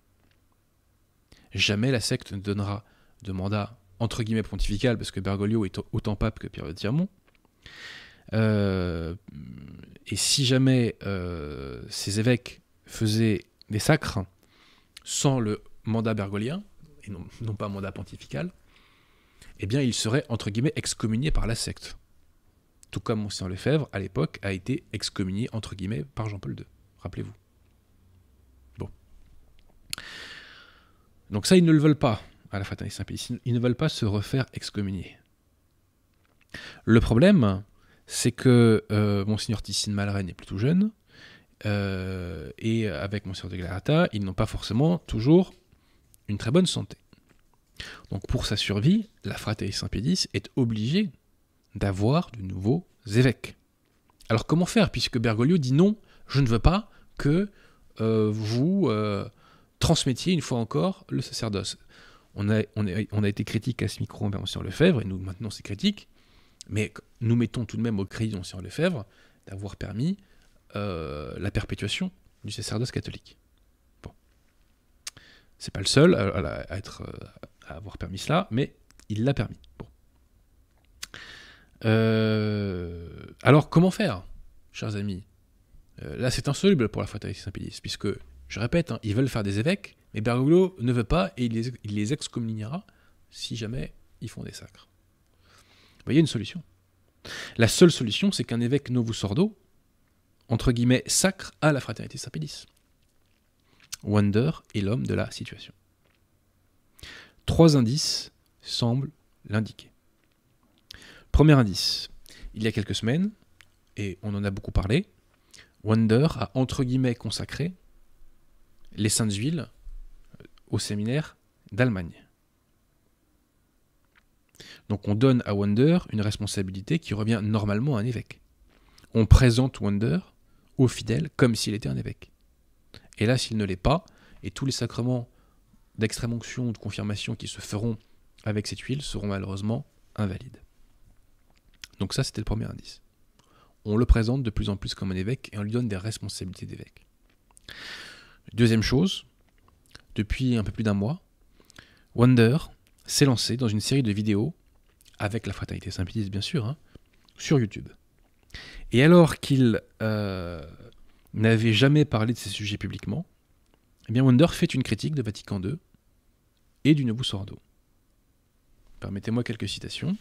Jamais la secte ne donnera de mandat entre guillemets pontifical, parce que Bergoglio est autant pape que Pierre de euh, et si jamais euh, ces évêques faisaient des sacres, sans le mandat bergolien, et non, pas mandat pontifical, eh bien, il serait entre guillemets excommunié par la secte. Tout comme Monseigneur Lefebvre, à l'époque, a été excommunié entre guillemets par Jean-Paul II. Rappelez-vous. Bon. Donc, ça, ils ne le veulent pas à la Fraternité saint Ils ne veulent pas se refaire excommunier. Le problème, c'est que euh, Monseigneur Tissine Malraine est plutôt jeune, euh, et avec Monsieur de Galerata, ils n'ont pas forcément toujours une très bonne santé. Donc pour sa survie, la fratrie Saint-Pédis est obligée d'avoir de nouveaux évêques. Alors comment faire puisque Bergoglio dit non, je ne veux pas que euh, vous euh, transmettiez une fois encore le sacerdoce. On a, été critique à ce micro en Lefebvre, et nous maintenant c'est critique, mais nous mettons tout de même au crayon sur Lefebvre d'avoir permis euh, la perpétuation du sacerdoce catholique. Bon. C'est pas le seul à, être, euh, avoir permis cela, mais il l'a permis. Bon. Euh, alors, comment faire, chers amis Là, c'est insoluble pour la foi saint pédis puisque, je répète, hein, ils veulent faire des évêques, mais Bergoglio ne veut pas et il les, excommuniera si jamais ils font des sacres. Vous voyez une solution. La seule solution, c'est qu'un évêque Novus Ordo, entre guillemets, sacre à la fraternité Sapédis. Wonder est l'homme de la situation. Trois indices semblent l'indiquer. Premier indice, il y a quelques semaines, et on en a beaucoup parlé, Wonder a entre guillemets consacré les saintes huiles euh, au séminaire d'Allemagne. Donc on donne à Wonder une responsabilité qui revient normalement à un évêque. On présente Wonder aux fidèles comme s'il était un évêque. Et là, s'il ne l'est pas, et tous les sacrements d'extrême onction ou de confirmation qui se feront avec cette huile seront malheureusement invalides. Donc ça, c'était le premier indice. On le présente de plus en plus comme un évêque et on lui donne des responsabilités d'évêque. Deuxième chose, depuis un peu plus d'un mois, Wonder s'est lancé dans une série de vidéos, avec la Fraternité saint bien sûr, hein, sur YouTube. Et alors qu'il euh, n'avait jamais parlé de ces sujets publiquement, eh bien Wonder fait une critique de Vatican II et du Novus Ordo. Permettez-moi quelques citations.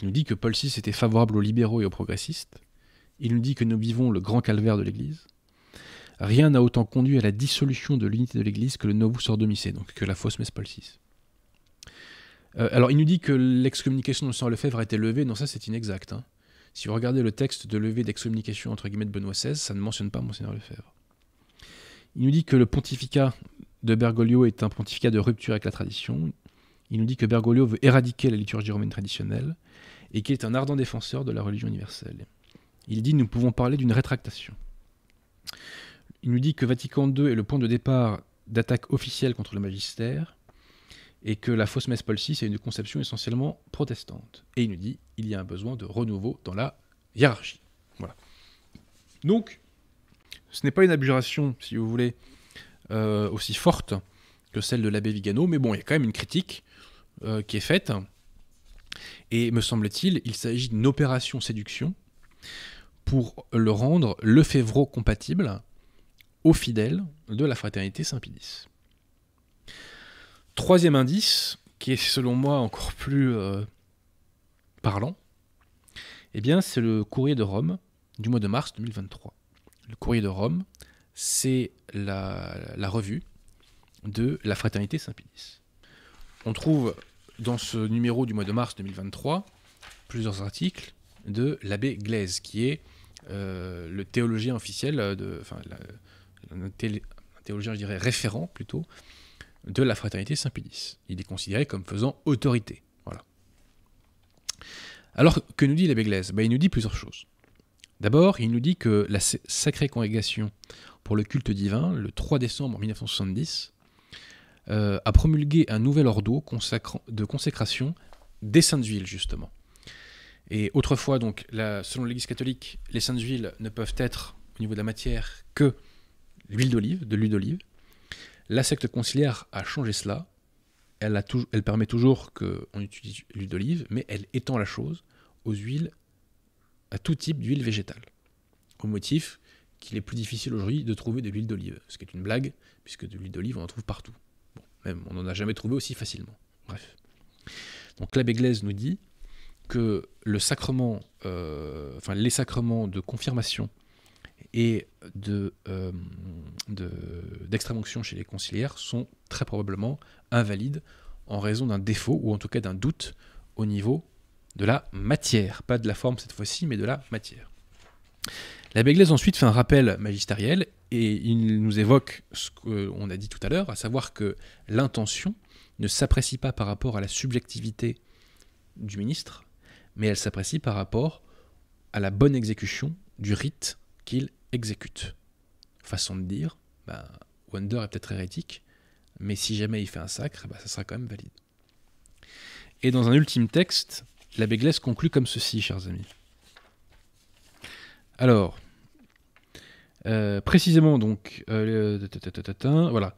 il nous dit que Paul VI était favorable aux libéraux et aux progressistes. Il nous dit que nous vivons le grand calvaire de l'Église. Rien n'a autant conduit à la dissolution de l'unité de l'Église que le Novus misé, donc que la fausse messe Paul VI. Euh, alors, il nous dit que l'excommunication de Saint Lefebvre a été levée. Non, ça, c'est inexact. Hein. Si vous regardez le texte de levée d'excommunication entre guillemets de Benoît XVI, ça ne mentionne pas Monseigneur Lefebvre. Il nous dit que le pontificat de Bergoglio est un pontificat de rupture avec la tradition. Il nous dit que Bergoglio veut éradiquer la liturgie romaine traditionnelle et qu'il est un ardent défenseur de la religion universelle. Il dit nous pouvons parler d'une rétractation. Il nous dit que Vatican II est le point de départ d'attaque officielle contre le magistère et que la fausse messe Paul VI est une conception essentiellement protestante. Et il nous dit il y a un besoin de renouveau dans la hiérarchie. Voilà. Donc, ce n'est pas une abjuration, si vous voulez, euh, aussi forte que celle de l'abbé Vigano, mais bon, il y a quand même une critique euh, qui est faite. Et me semble-t-il, il, s'agit d'une opération séduction pour le rendre le févro compatible aux fidèles de la fraternité Saint-Pédis. Troisième indice, qui est selon moi encore plus euh, parlant, eh bien c'est le courrier de Rome du mois de mars 2023. Le courrier de Rome, c'est la, revue de la fraternité Saint-Pédis. On trouve dans ce numéro du mois de mars 2023 plusieurs articles de l'abbé Glaise, qui est euh, le théologien officiel, euh, de, enfin, un théologien, je dirais, référent plutôt, de la fraternité Saint-Pédis. Il est considéré comme faisant autorité. Voilà. Alors, que nous dit l'abbé Glaise ben, Il nous dit plusieurs choses. D'abord, il nous dit que la sacrée congrégation pour le culte divin, le 3 décembre 1970, euh, a promulgué un nouvel ordre de consécration des saintes huiles, justement. Et autrefois, donc, selon l'Église catholique, les saintes huiles ne peuvent être, au niveau de la matière, que l'huile d'olive, de l'huile d'olive. La secte conciliaire a changé cela. Elle, permet toujours qu'on utilise l'huile d'olive, mais elle étend la chose aux huiles, à tout type d'huile végétale, au motif qu'il est plus difficile aujourd'hui de trouver de l'huile d'olive, ce qui est une blague, puisque de l'huile d'olive, on en trouve partout. Bon, même, on n'en a jamais trouvé aussi facilement. Bref. Donc l'abbé Glaise nous dit que le sacrement, euh, enfin, les sacrements de confirmation et de, euh, dextrême chez les conciliaires sont très probablement invalides en raison d'un défaut ou en tout cas d'un doute au niveau de la matière, pas de la forme cette fois-ci, mais de la matière. La Glaise ensuite fait un rappel magistériel et il nous évoque ce qu'on a dit tout à l'heure, à savoir que l'intention ne s'apprécie pas par rapport à la subjectivité du ministre, mais elle s'apprécie par rapport à la bonne exécution du rite qu'il exécute. Façon de dire, ben Wonder est peut-être hérétique, mais si jamais il fait un sacre, bah, ça sera quand même valide. Et dans un ultime texte, l'abbé Gless conclut comme ceci, chers amis. Alors, euh, précisément donc, euh, voilà.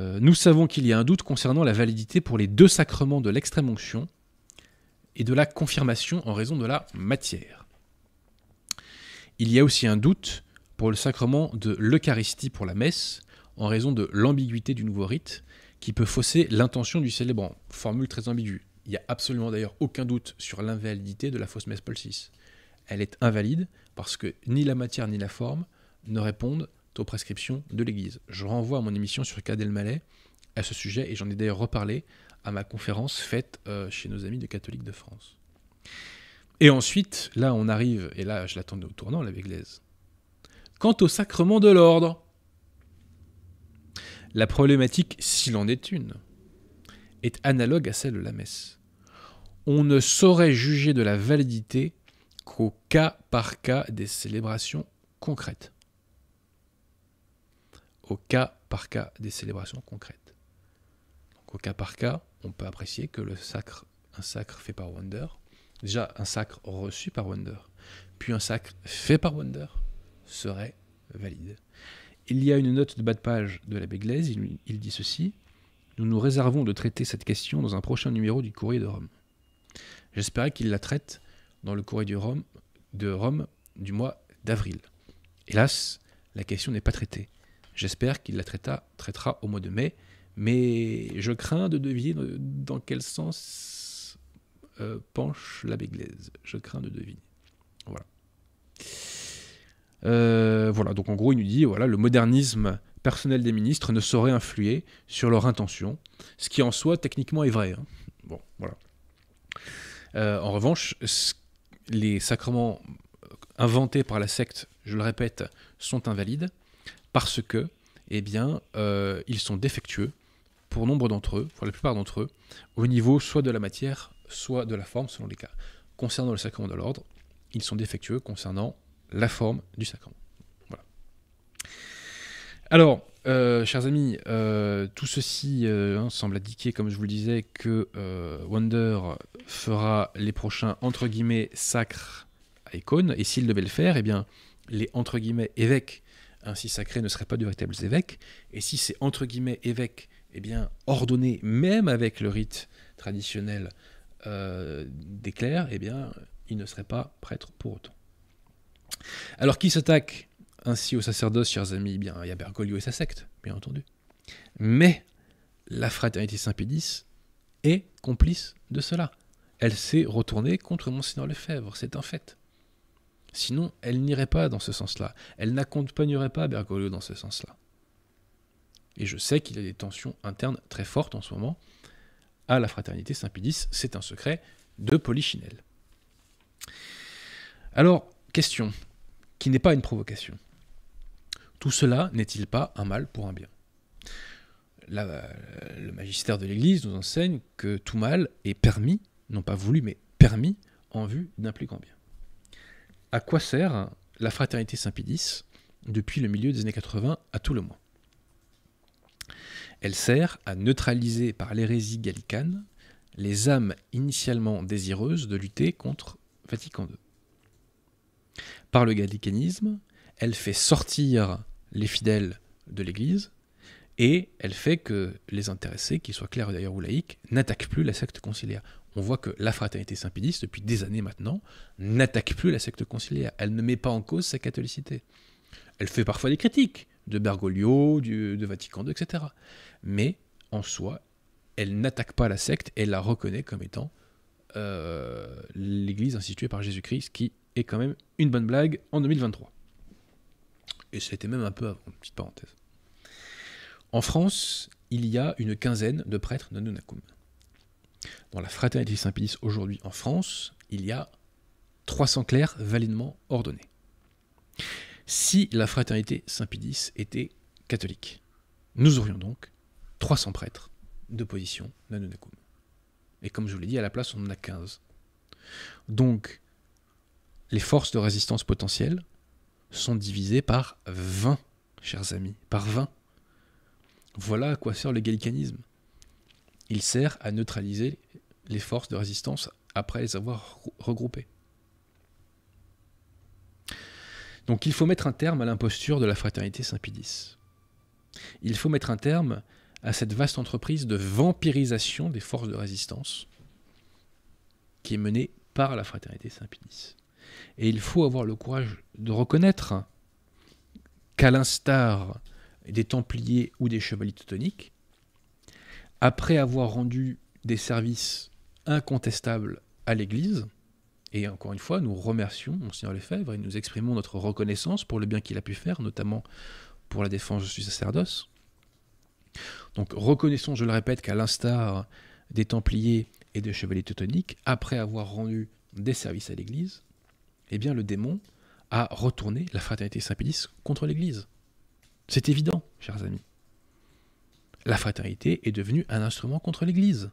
Euh, nous savons qu'il y a un doute concernant la validité pour les deux sacrements de l'extrême onction et de la confirmation en raison de la matière. Il y a aussi un doute pour le sacrement de l'Eucharistie pour la messe, en raison de l'ambiguïté du nouveau rite, qui peut fausser l'intention du célébrant. Formule très ambiguë. Il n'y a absolument d'ailleurs aucun doute sur l'invalidité de la fausse messe Paul VI. Elle est invalide parce que ni la matière ni la forme ne répondent aux prescriptions de l'Église. Je renvoie à mon émission sur Cadel malais à ce sujet et j'en ai d'ailleurs reparlé à ma conférence faite euh, chez nos amis de catholiques de France. Et ensuite, là, on arrive, et là, je l'attendais au tournant, la Véglaise. Quant au sacrement de l'ordre, la problématique, s'il en est une, est analogue à celle de la messe. On ne saurait juger de la validité qu'au cas par cas des célébrations concrètes. Au cas par cas des célébrations concrètes. Donc, au cas par cas, on peut apprécier que le sacre, un sacre fait par Wonder, Déjà, un sacre reçu par Wonder, puis un sacre fait par Wonder serait valide. Il y a une note de bas de page de l'abbé Glaise, il, dit ceci Nous nous réservons de traiter cette question dans un prochain numéro du Courrier de Rome. J'espérais qu'il la traite dans le Courrier de Rome, de Rome du mois d'avril. Hélas, la question n'est pas traitée. J'espère qu'il la traita, traitera au mois de mai, mais je crains de deviner dans quel sens euh, penche la béglaise. Je crains de deviner. Voilà. Euh, voilà, donc en gros, il nous dit voilà, le modernisme personnel des ministres ne saurait influer sur leur intention, ce qui en soi techniquement est vrai. Hein. Bon, voilà. Euh, en revanche, les sacrements inventés par la secte, je le répète, sont invalides parce que, eh bien, ils sont défectueux pour nombre d'entre eux, pour la plupart d'entre eux, au niveau soit de la matière, soit de la forme selon les cas. Concernant le sacrement de l'ordre, ils sont défectueux concernant la forme du sacrement. Voilà. Alors, euh, chers amis, euh, tout ceci euh, hein, semble indiquer, comme je vous le disais, que Wonder fera les prochains entre guillemets sacres à Icône, et s'il devait le faire, eh bien, les entre guillemets évêques ainsi hein, sacrés ne seraient pas de véritables évêques, et si ces entre guillemets évêques, eh bien, ordonnés même avec le rite traditionnel euh, eh bien, il ne serait pas prêtre pour autant. Alors qui s'attaque ainsi au sacerdoce, chers amis eh bien, Il y a Bergoglio et sa secte, bien entendu. Mais la fraternité Saint-Pédis est complice de cela. Elle s'est retournée contre Monseigneur Lefebvre, c'est un fait. Sinon, elle n'irait pas dans ce sens-là. Elle n'accompagnerait pas Bergoglio dans ce sens-là. Et je sais qu'il y a des tensions internes très fortes en ce moment à la fraternité Saint-Pédis. C'est un secret de Polichinelle. Alors, question qui n'est pas une provocation. Tout cela n'est-il pas un mal pour un bien Là, Le magistère de l'Église nous enseigne que tout mal est permis, non pas voulu, mais permis en vue d'un plus grand bien. À quoi sert la fraternité Saint-Pédis depuis le milieu des années 80 à tout le moins elle sert à neutraliser par l'hérésie gallicane les âmes initialement désireuses de lutter contre Vatican II. Par le gallicanisme, elle fait sortir les fidèles de l'Église et elle fait que les intéressés, qu'ils soient clairs d'ailleurs ou laïcs, n'attaquent plus la secte conciliaire. On voit que la fraternité saint depuis des années maintenant, n'attaque plus la secte conciliaire. Elle ne met pas en cause sa catholicité. Elle fait parfois des critiques, de Bergoglio, du, de Vatican II, etc. Mais en soi, elle n'attaque pas la secte, elle la reconnaît comme étant euh, l'Église instituée par Jésus-Christ, qui est quand même une bonne blague en 2023. Et ça été même un peu avant, petite parenthèse. En France, il y a une quinzaine de prêtres de Dans la fraternité Saint-Pédis aujourd'hui en France, il y a 300 clercs validement ordonnés si la fraternité Saint-Pédis était catholique. Nous aurions donc 300 prêtres de position d'Anunnakum. Et comme je vous l'ai dit, à la place, on en a 15. Donc, les forces de résistance potentielles sont divisées par 20, chers amis, par 20. Voilà à quoi sert le gallicanisme. Il sert à neutraliser les forces de résistance après les avoir regroupées. Donc il faut mettre un terme à l'imposture de la fraternité Saint-Pédis. Il faut mettre un terme à cette vaste entreprise de vampirisation des forces de résistance qui est menée par la fraternité Saint-Pédis. Et il faut avoir le courage de reconnaître qu'à l'instar des Templiers ou des Chevaliers Teutoniques, après avoir rendu des services incontestables à l'Église, et encore une fois, nous remercions Monseigneur Lefebvre et nous exprimons notre reconnaissance pour le bien qu'il a pu faire, notamment pour la défense du sacerdoce. Donc reconnaissons, je le répète, qu'à l'instar des Templiers et des Chevaliers Teutoniques, après avoir rendu des services à l'Église, eh bien le démon a retourné la fraternité Saint-Pédis contre l'Église. C'est évident, chers amis. La fraternité est devenue un instrument contre l'Église.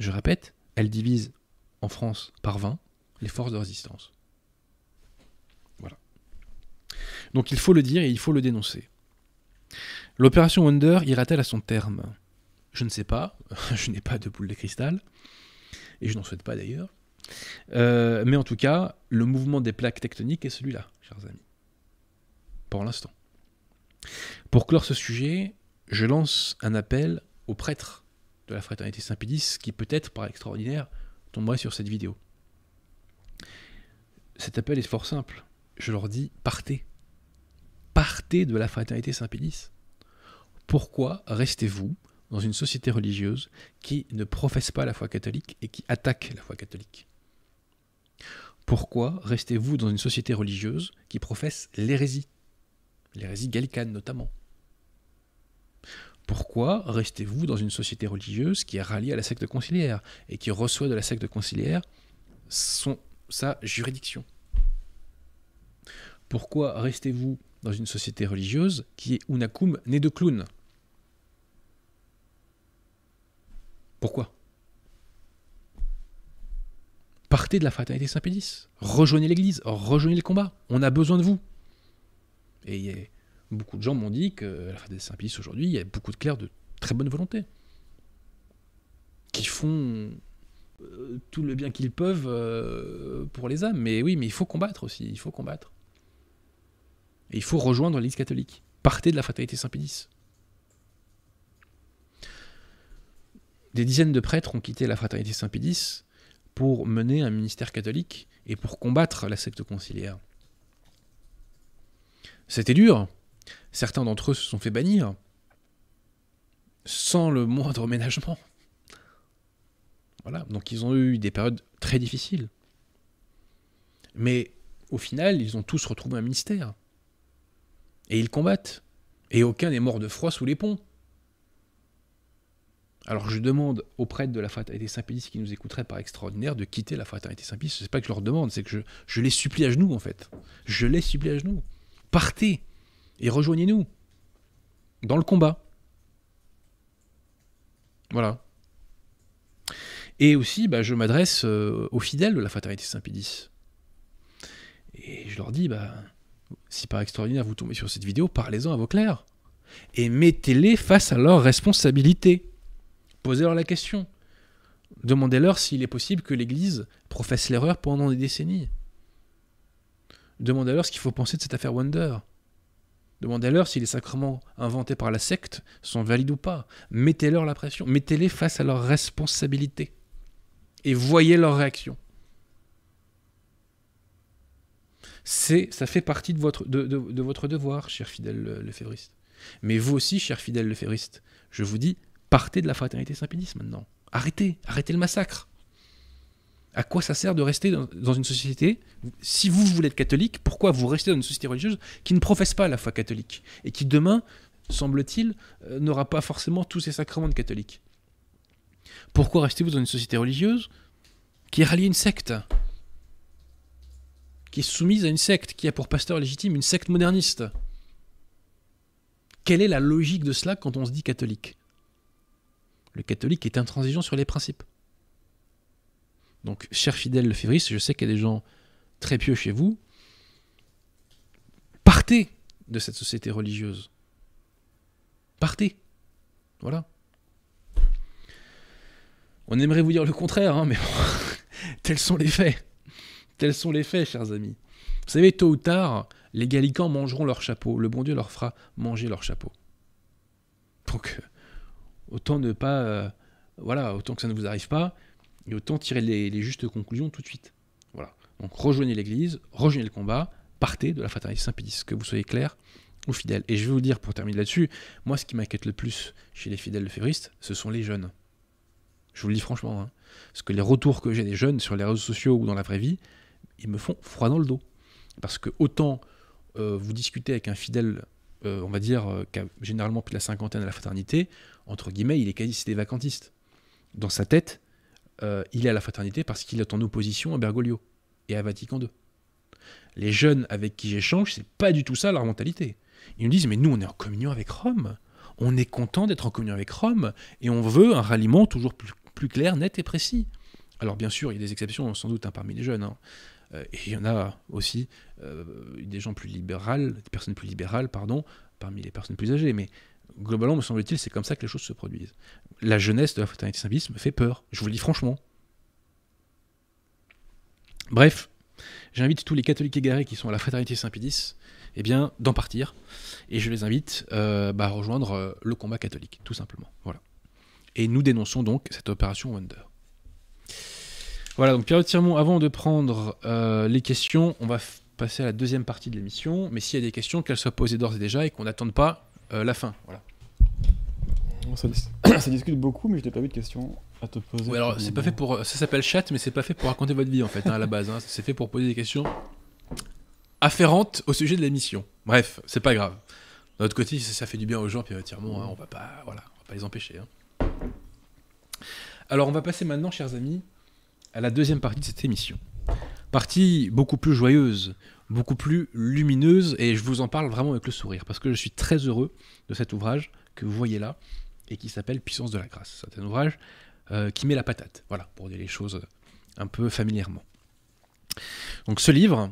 Je répète, elle divise en France par 20 les forces de résistance. Voilà. Donc il faut le dire et il faut le dénoncer. L'opération Wonder ira-t-elle à son terme Je ne sais pas, je n'ai pas de boule de cristal, et je n'en souhaite pas d'ailleurs. Euh, mais en tout cas, le mouvement des plaques tectoniques est celui-là, chers amis. Pour l'instant. Pour clore ce sujet, je lance un appel aux prêtres de la fraternité Saint-Pédis, qui peut-être, par extraordinaire, tomberai sur cette vidéo. Cet appel est fort simple. Je leur dis, partez. Partez de la fraternité saint pilice Pourquoi restez-vous dans une société religieuse qui ne professe pas la foi catholique et qui attaque la foi catholique Pourquoi restez-vous dans une société religieuse qui professe l'hérésie L'hérésie gallicane notamment. Pourquoi restez-vous dans une société religieuse qui est ralliée à la secte conciliaire et qui reçoit de la secte conciliaire sa juridiction Pourquoi restez-vous dans une société religieuse qui est unacum née de clown Pourquoi Partez de la fraternité Saint-Pédis, rejoignez l'Église, rejoignez le combat, on a besoin de vous. Et beaucoup de gens m'ont dit que la Fraternité saint pédis aujourd'hui, il y a beaucoup de clercs de très bonne volonté qui font euh, tout le bien qu'ils peuvent euh, pour les âmes. Mais oui, mais il faut combattre aussi, il faut combattre. Et il faut rejoindre l'Église catholique. Partez de la fraternité Saint-Pédis. Des dizaines de prêtres ont quitté la fraternité Saint-Pédis pour mener un ministère catholique et pour combattre la secte conciliaire. C'était dur, Certains d'entre eux se sont fait bannir sans le moindre ménagement. Voilà, donc ils ont eu des périodes très difficiles. Mais au final, ils ont tous retrouvé un ministère. Et ils combattent. Et aucun n'est mort de froid sous les ponts. Alors je demande aux prêtres de la fraternité saint qui nous écouteraient par extraordinaire de quitter la fraternité saint Ce n'est pas que je leur demande, c'est que je, les supplie à genoux en fait. Je les supplie à genoux. Partez et rejoignez-nous dans le combat. Voilà. Et aussi, bah, je m'adresse euh, aux fidèles de la Fraternité Saint-Pédis. Et je leur dis, bah, si par extraordinaire vous tombez sur cette vidéo, parlez-en à vos clercs. Et mettez-les face à leurs responsabilités. Posez-leur la question. Demandez-leur s'il est possible que l'Église professe l'erreur pendant des décennies. Demandez-leur ce qu'il faut penser de cette affaire Wonder. Demandez-leur si les sacrements inventés par la secte sont valides ou pas. Mettez-leur la pression. Mettez-les face à leurs responsabilités. Et voyez leur réaction. C'est, ça fait partie de votre, de, votre devoir, cher fidèle euh, lefévriste. Mais vous aussi, cher fidèle lefévriste, je vous dis, partez de la fraternité saint maintenant. Arrêtez, arrêtez le massacre. À quoi ça sert de rester dans, une société Si vous voulez être catholique, pourquoi vous restez dans une société religieuse qui ne professe pas la foi catholique et qui demain, semble-t-il, euh, n'aura pas forcément tous ses sacrements de catholiques Pourquoi restez-vous dans une société religieuse qui est ralliée à une secte qui est soumise à une secte, qui a pour pasteur légitime une secte moderniste. Quelle est la logique de cela quand on se dit catholique Le catholique est intransigeant sur les principes. Donc, chers fidèles le je sais qu'il y a des gens très pieux chez vous. Partez de cette société religieuse. Partez. Voilà. On aimerait vous dire le contraire, hein, mais tels sont les faits. Tels sont les faits, chers amis. Vous savez, tôt ou tard, les Gallicans mangeront leur chapeau. Le bon Dieu leur fera manger leur chapeau. Donc, autant ne pas. Euh, voilà, autant que ça ne vous arrive pas, et autant tirer les, justes conclusions tout de suite. Voilà. Donc rejoignez l'Église, rejoignez le combat, partez de la fraternité Saint-Pédis, que vous soyez clair ou fidèle. Et je vais vous dire, pour terminer là-dessus, moi ce qui m'inquiète le plus chez les fidèles de ce sont les jeunes. Je vous le dis franchement, hein. parce que les retours que j'ai des jeunes sur les réseaux sociaux ou dans la vraie vie, ils me font froid dans le dos. Parce que autant euh, vous discutez avec un fidèle, euh, on va dire, euh, qui a généralement plus de la cinquantaine à la fraternité, entre guillemets, il est quasi des vacantistes. Dans sa tête, euh, il est à la fraternité parce qu'il est en opposition à Bergoglio et à Vatican II. Les jeunes avec qui j'échange, c'est pas du tout ça leur mentalité. Ils nous disent mais nous on est en communion avec Rome, on est content d'être en communion avec Rome et on veut un ralliement toujours plus, clair, net et précis. Alors bien sûr, il y a des exceptions sans doute hein, parmi les jeunes. Hein. Euh, et il y en a aussi euh, des gens plus libérales, des personnes plus libérales, pardon, parmi les personnes plus âgées. Mais globalement, me semble-t-il, c'est comme ça que les choses se produisent. La jeunesse de la fraternité Saint-Pédis me fait peur, je vous le dis franchement. Bref, j'invite tous les catholiques égarés qui sont à la fraternité Saint-Pédis, eh bien, d'en partir. Et je les invite euh, bah, à rejoindre euh, le combat catholique, tout simplement. Voilà. Et nous dénonçons donc cette opération Wonder. Voilà, donc Pierre avant de prendre euh, les questions, on va passer à la deuxième partie de l'émission. Mais s'il y a des questions, qu'elles soient posées d'ores et déjà et qu'on n'attende pas euh, la fin. Voilà. Oh, ça, discute beaucoup, mais je n'ai pas vu de questions à te poser. alors, c'est pas fait pour. Ça s'appelle chat, mais c'est pas fait pour raconter votre vie en fait hein, à la base. Hein. C'est fait pour poser des questions afférentes au sujet de l'émission. Bref, c'est pas grave. D'un autre côté, ça, fait du bien aux gens, puis retirement, euh, hein, on va pas, voilà, on va pas les empêcher. Alors, on va passer maintenant, chers amis, à la deuxième partie de cette émission. Partie beaucoup plus joyeuse, beaucoup plus lumineuse. Et je vous en parle vraiment avec le sourire, parce que je suis très heureux de cet ouvrage que vous voyez là, et qui s'appelle Puissance de la grâce. C'est un ouvrage euh, qui met la patate, voilà, pour dire les choses un peu familièrement. Donc ce livre,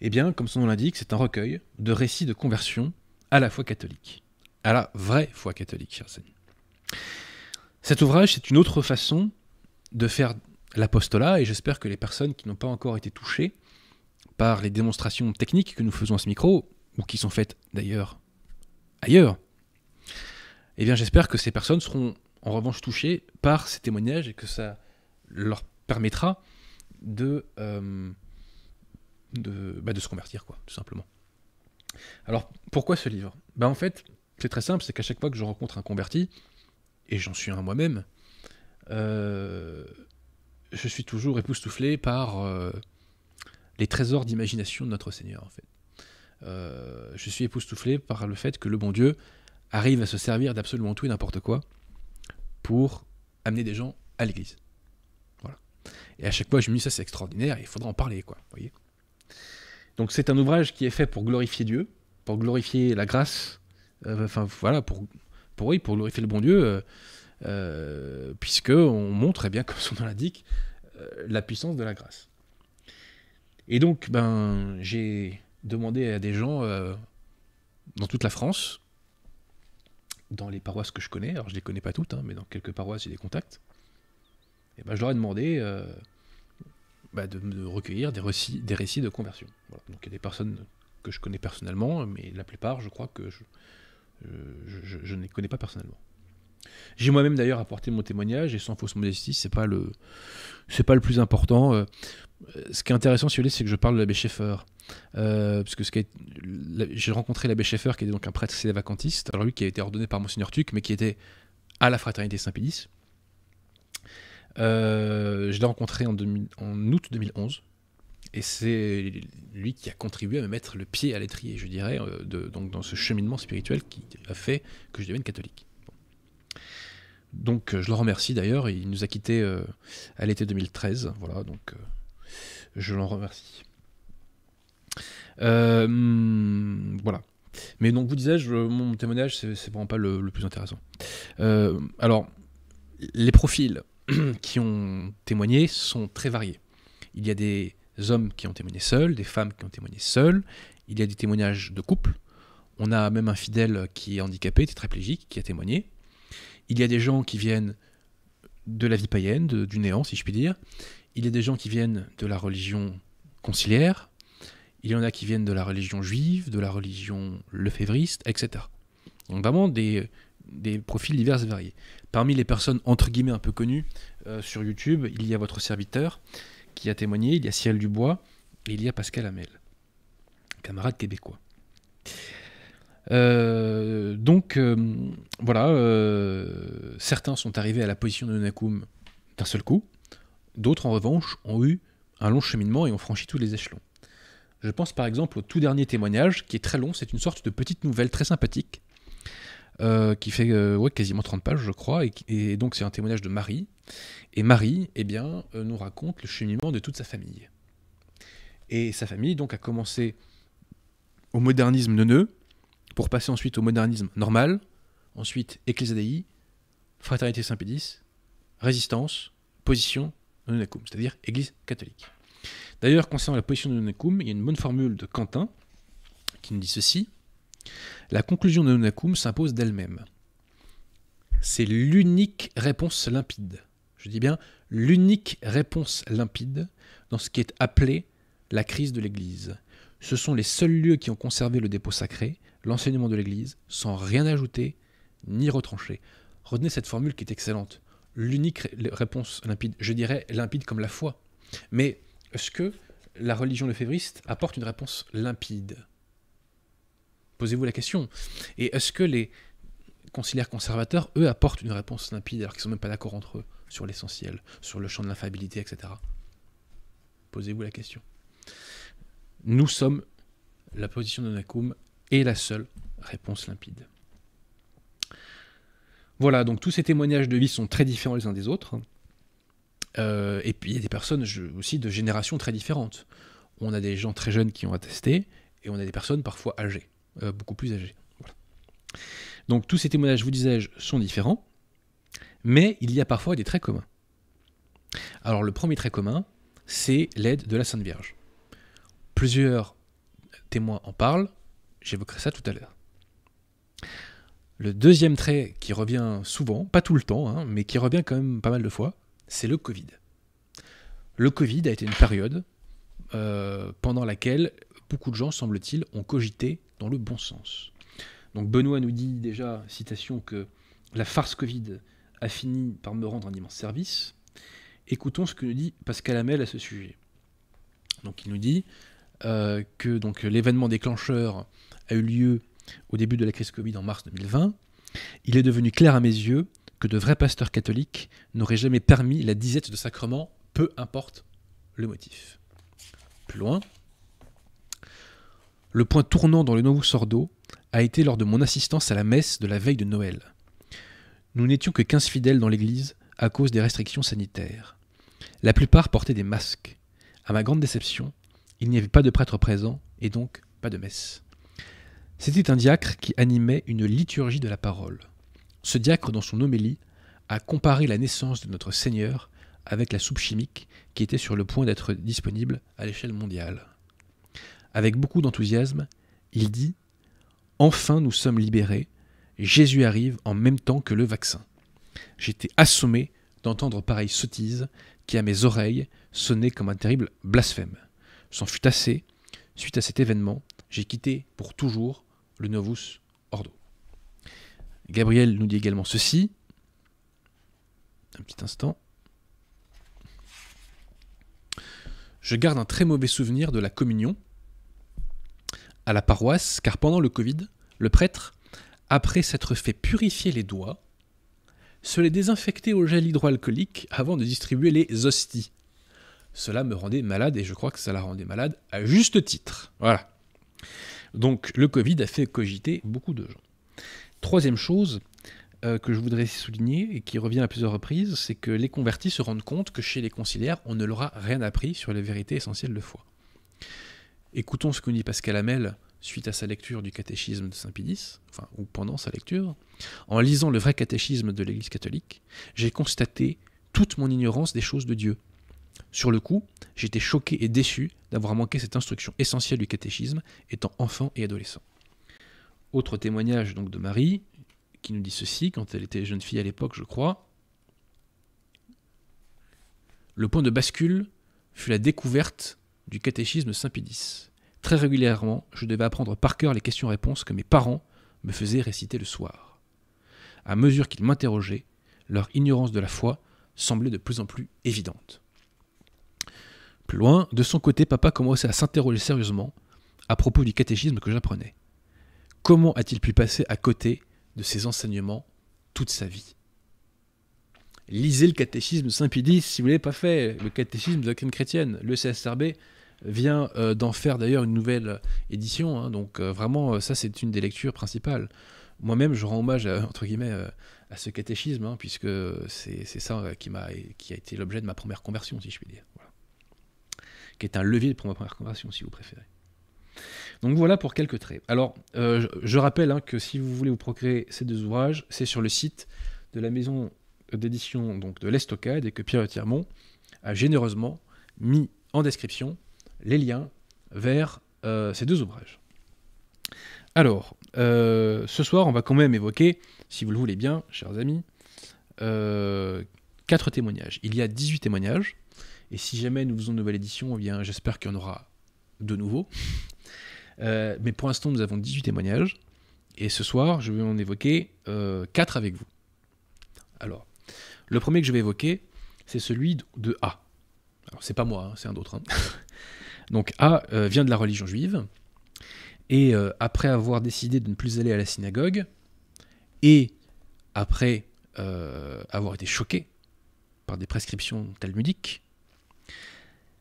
eh bien, comme son nom l'indique, c'est un recueil de récits de conversion à la foi catholique, à la vraie foi catholique, chers amis. Cet ouvrage, c'est une autre façon de faire l'apostolat, et j'espère que les personnes qui n'ont pas encore été touchées par les démonstrations techniques que nous faisons à ce micro, ou qui sont faites d'ailleurs ailleurs, eh bien j'espère que ces personnes seront en revanche touchées par ces témoignages et que ça leur permettra de, euh, bah, de, se convertir, quoi, tout simplement. Alors pourquoi ce livre bah, En fait, c'est très simple, c'est qu'à chaque fois que je rencontre un converti, et j'en suis un moi-même, euh, je suis toujours époustouflé par... Euh, les trésors d'imagination de notre Seigneur, en fait. Euh, je suis époustouflé par le fait que le bon Dieu arrive à se servir d'absolument tout et n'importe quoi pour amener des gens à l'église. Voilà. Et à chaque fois, je me dis, ça c'est extraordinaire, il faudra en parler, quoi. Voyez Donc c'est un ouvrage qui est fait pour glorifier Dieu, pour glorifier la grâce, euh, enfin voilà, pour, pour glorifier le bon Dieu, puisqu'on euh, puisque on montre, eh bien, comme son nom l'indique, la puissance de la grâce. Et donc, ben, j'ai demandé à des gens euh, dans toute la France, dans les paroisses que je connais, alors je les connais pas toutes, hein, mais dans quelques paroisses j'ai des contacts, et ben, je leur ai demandé euh, bah, de, recueillir des récits, de conversion. Donc il y a des personnes que je connais personnellement, mais la plupart, je crois que je euh, ne les connais pas personnellement. J'ai moi-même d'ailleurs apporté mon témoignage et sans fausse modestie, c'est pas le c'est pas le plus important. Euh, ce qui est intéressant, si vous voulez, c'est que je parle de l'abbé Schaeffer. Euh, parce que j'ai rencontré l'abbé Schaeffer, qui était donc un prêtre sévacantiste, alors lui qui a été ordonné par Monseigneur Tuc, mais qui était à la fraternité Saint-Pédis. Euh, je l'ai rencontré en, août 2011, et c'est lui qui a contribué à me mettre le pied à l'étrier, je dirais, donc dans ce cheminement spirituel qui a fait que je devienne catholique. Donc euh, je le remercie d'ailleurs, il nous a quittés euh, à l'été 2013, voilà, donc euh, je l'en remercie. voilà. Mais donc vous disais mon témoignage, c'est vraiment pas le, plus intéressant. alors, les profils qui ont témoigné sont très variés. Il y a des hommes qui ont témoigné seuls, des femmes qui ont témoigné seules, il y a des témoignages de couple, on a même un fidèle qui est handicapé, tétraplégique, qui a témoigné, il y a des gens qui viennent de la vie païenne, du néant, si je puis dire. Il y a des gens qui viennent de la religion conciliaire. Il y en a qui viennent de la religion juive, de la religion lefévriste, etc. Donc vraiment des, des profils divers et variés. Parmi les personnes entre guillemets un peu connues euh, sur YouTube, il y a votre serviteur qui a témoigné, il y a Ciel Dubois et il y a Pascal Hamel, camarade québécois. Euh, donc euh, voilà, euh, certains sont arrivés à la position de Nunakum d'un seul coup, d'autres en revanche ont eu un long cheminement et ont franchi tous les échelons. Je pense par exemple au tout dernier témoignage qui est très long, c'est une sorte de petite nouvelle très sympathique qui fait quasiment 30 pages je crois, et, donc c'est un témoignage de Marie. Et Marie eh bien, nous raconte le cheminement de toute sa famille. Et sa famille donc a commencé au modernisme neuneux, pour passer ensuite au modernisme normal, ensuite Ecclesiadei, Fraternité Saint-Pédis, Résistance, Position Nonacum, c'est-à-dire Église catholique. D'ailleurs, concernant la position de Nonacum, il y a une bonne formule de Quentin qui nous dit ceci La conclusion de Nonacum s'impose d'elle-même. C'est l'unique réponse limpide, je dis bien l'unique réponse limpide dans ce qui est appelé la crise de l'Église. Ce sont les seuls lieux qui ont conservé le dépôt sacré, l'enseignement de l'Église sans rien ajouter ni retrancher. Retenez cette formule qui est excellente. L'unique réponse limpide, je dirais limpide comme la foi. Mais est-ce que la religion lefévriste apporte une réponse limpide Posez-vous la question. Et est-ce que les conciliaires conservateurs, eux, apportent une réponse limpide alors qu'ils ne sont même pas d'accord entre eux sur l'essentiel, sur le champ de l'infabilité, etc. Posez-vous la question. Nous sommes la position de Nakum et la seule réponse limpide. Voilà, donc tous ces témoignages de vie sont très différents les uns des autres. Euh, et puis il y a des personnes aussi de générations très différentes. On a des gens très jeunes qui ont attesté, et on a des personnes parfois âgées, euh, beaucoup plus âgées. Donc tous ces témoignages, vous disais-je, sont différents, mais il y a parfois des traits communs. Alors le premier trait commun, c'est l'aide de la Sainte Vierge. Plusieurs témoins en parlent, J'évoquerai ça tout à l'heure. Le deuxième trait qui revient souvent, pas tout le temps, hein, mais qui revient quand même pas mal de fois, c'est le Covid. Le Covid a été une période euh, pendant laquelle beaucoup de gens, semble-t-il, ont cogité dans le bon sens. Donc Benoît nous dit déjà, citation, que la farce Covid a fini par me rendre un immense service. Écoutons ce que nous dit Pascal Hamel à ce sujet. Donc il nous dit euh, que l'événement déclencheur a eu lieu au début de la crise Covid en mars 2020, il est devenu clair à mes yeux que de vrais pasteurs catholiques n'auraient jamais permis la disette de sacrement, peu importe le motif. Plus loin, le point tournant dans le nouveau sordo a été lors de mon assistance à la messe de la veille de Noël. Nous n'étions que 15 fidèles dans l'église à cause des restrictions sanitaires. La plupart portaient des masques. À ma grande déception, il n'y avait pas de prêtre présent et donc pas de messe. C'était un diacre qui animait une liturgie de la parole. Ce diacre, dans son homélie, a comparé la naissance de notre Seigneur avec la soupe chimique qui était sur le point d'être disponible à l'échelle mondiale. Avec beaucoup d'enthousiasme, il dit Enfin nous sommes libérés, Jésus arrive en même temps que le vaccin. J'étais assommé d'entendre pareille sottise qui, à mes oreilles, sonnait comme un terrible blasphème. S'en fut assez. Suite à cet événement, j'ai quitté pour toujours le Novus Ordo. Gabriel nous dit également ceci. Un petit instant. Je garde un très mauvais souvenir de la communion à la paroisse, car pendant le Covid, le prêtre, après s'être fait purifier les doigts, se les désinfectait au gel hydroalcoolique avant de distribuer les hosties. Cela me rendait malade et je crois que ça la rendait malade à juste titre. Voilà. Donc le Covid a fait cogiter beaucoup de gens. Troisième chose euh, que je voudrais souligner et qui revient à plusieurs reprises, c'est que les convertis se rendent compte que chez les conciliaires, on ne leur a rien appris sur les vérités essentielles de foi. Écoutons ce que dit Pascal Hamel suite à sa lecture du catéchisme de Saint-Pédis, enfin, ou pendant sa lecture. En lisant le vrai catéchisme de l'Église catholique, j'ai constaté toute mon ignorance des choses de Dieu, sur le coup, j'étais choqué et déçu d'avoir manqué cette instruction essentielle du catéchisme, étant enfant et adolescent. Autre témoignage donc de Marie, qui nous dit ceci, quand elle était jeune fille à l'époque, je crois. Le point de bascule fut la découverte du catéchisme Saint-Pédis. Très régulièrement, je devais apprendre par cœur les questions-réponses que mes parents me faisaient réciter le soir. À mesure qu'ils m'interrogeaient, leur ignorance de la foi semblait de plus en plus évidente loin, de son côté, papa commençait à s'interroger sérieusement à propos du catéchisme que j'apprenais. Comment a-t-il pu passer à côté de ces enseignements toute sa vie Lisez le catéchisme Saint-Pédis si vous ne l'avez pas fait, le catéchisme de la chrétienne. Le CSRB vient euh, d'en faire d'ailleurs une nouvelle édition, hein. donc euh, vraiment, euh, ça c'est une des lectures principales. Moi-même, je rends hommage, à, entre guillemets, à ce catéchisme, hein, puisque c'est ça qui a été l'objet de ma première conversion, si je puis dire qui est un levier pour ma première conversion, si vous préférez. Donc voilà pour quelques traits. Alors, euh, je, rappelle hein, que si vous voulez vous procurer ces deux ouvrages, c'est sur le site de la maison d'édition donc de l'Estocade et que Pierre Thiermont a généreusement mis en description les liens vers euh, ces deux ouvrages. Alors, euh, ce soir, on va quand même évoquer, si vous le voulez bien, chers amis, quatre témoignages. Il y a 18 témoignages et si jamais nous faisons une nouvelle édition, eh bien, j'espère qu'il y en aura de nouveau. Euh, mais pour l'instant, nous avons 18 témoignages. Et ce soir, je vais en évoquer 4 euh, avec vous. Alors, le premier que je vais évoquer, c'est celui de A. Alors, c'est pas moi, hein, c'est un autre. Hein. Donc, A euh, vient de la religion juive. Et après avoir décidé de ne plus aller à la synagogue, et après avoir été choqué par des prescriptions talmudiques,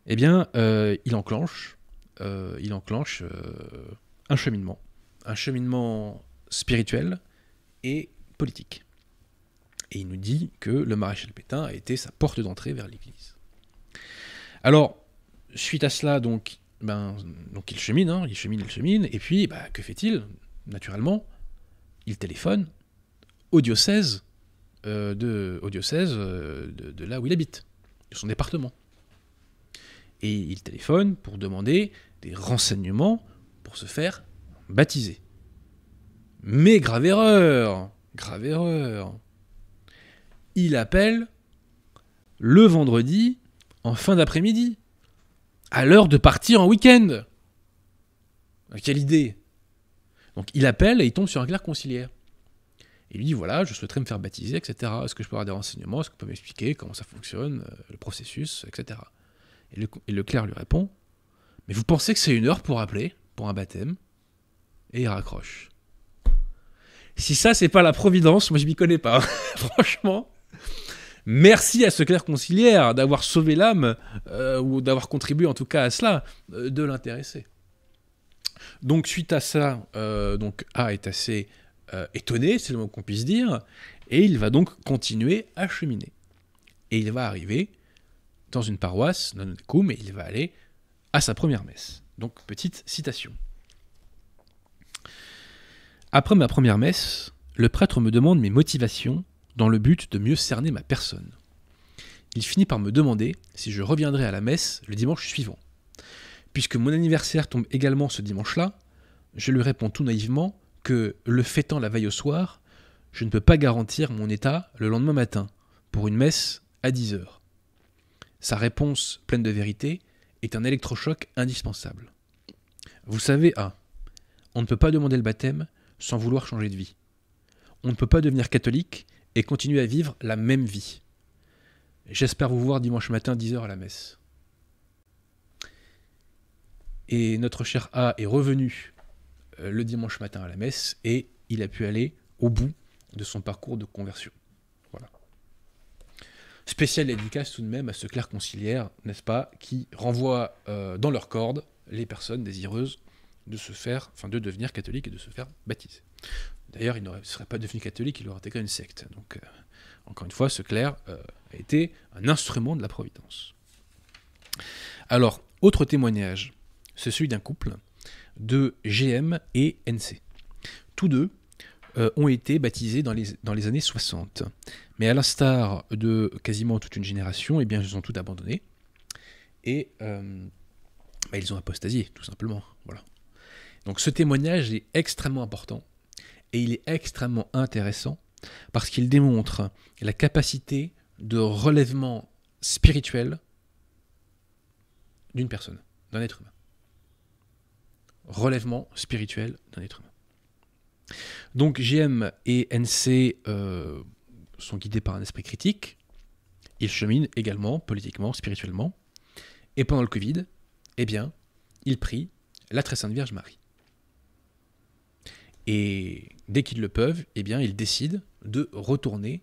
eh bien, euh, il enclenche, euh, il enclenche euh, un cheminement, un cheminement spirituel et politique. Et il nous dit que le maréchal Pétain a été sa porte d'entrée vers l'Église. Alors, suite à cela, donc, ben, donc il chemine, hein, il chemine, il chemine, et puis, ben, que fait-il Naturellement, il téléphone au diocèse, de, au de, là où il habite, de son département et il téléphone pour demander des renseignements pour se faire baptiser. Mais grave erreur, grave erreur. Il appelle le vendredi en fin d'après-midi, à l'heure de partir en week-end. Quelle idée Donc il appelle et il tombe sur un clerc conciliaire. Et lui dit voilà, je souhaiterais me faire baptiser, etc. Est-ce que je peux avoir des renseignements Est-ce que vous pouvez m'expliquer comment ça fonctionne, euh, le processus, etc. Et le, clerc lui répond Mais vous pensez que c'est une heure pour appeler, pour un baptême Et il raccroche. Si ça, c'est pas la providence, moi je m'y connais pas. Franchement. Merci à ce clerc conciliaire d'avoir sauvé l'âme, euh, ou d'avoir contribué en tout cas à cela, euh, de l'intéresser. Donc suite à ça, euh, donc A est assez étonné, c'est le mot qu'on puisse dire, et il va donc continuer à cheminer. Et il va arriver dans une paroisse, non cum, et il va aller à sa première messe. Donc, petite citation. Après ma première messe, le prêtre me demande mes motivations dans le but de mieux cerner ma personne. Il finit par me demander si je reviendrai à la messe le dimanche suivant. Puisque mon anniversaire tombe également ce dimanche-là, je lui réponds tout naïvement que, le fêtant la veille au soir, je ne peux pas garantir mon état le lendemain matin, pour une messe à 10 heures. Sa réponse, pleine de vérité, est un électrochoc indispensable. Vous savez, A, on ne peut pas demander le baptême sans vouloir changer de vie. On ne peut pas devenir catholique et continuer à vivre la même vie. J'espère vous voir dimanche matin 10h à la messe. Et notre cher A est revenu euh, le dimanche matin à la messe et il a pu aller au bout de son parcours de conversion. Spéciale dédicace tout de même à ce clerc conciliaire, n'est-ce pas, qui renvoie euh, dans leur cordes les personnes désireuses de se faire, enfin de devenir catholique et de se faire baptiser. D'ailleurs, il ne serait pas devenu catholique, il aurait intégré une secte. Donc, euh, encore une fois, ce clerc euh, a été un instrument de la providence. Alors, autre témoignage, c'est celui d'un couple de GM et NC. Tous deux ont été baptisés dans les, dans les années 60. Mais à l'instar de quasiment toute une génération, eh bien, ils ont tout abandonné. Et euh, bah, ils ont apostasié, tout simplement. Voilà. Donc ce témoignage est extrêmement important. Et il est extrêmement intéressant parce qu'il démontre la capacité de relèvement spirituel d'une personne, d'un être humain. Relèvement spirituel d'un être humain. Donc GM et NC euh, sont guidés par un esprit critique, ils cheminent également politiquement, spirituellement. Et pendant le Covid, eh bien, ils prient la très sainte Vierge Marie. Et dès qu'ils le peuvent, eh bien, ils décident de retourner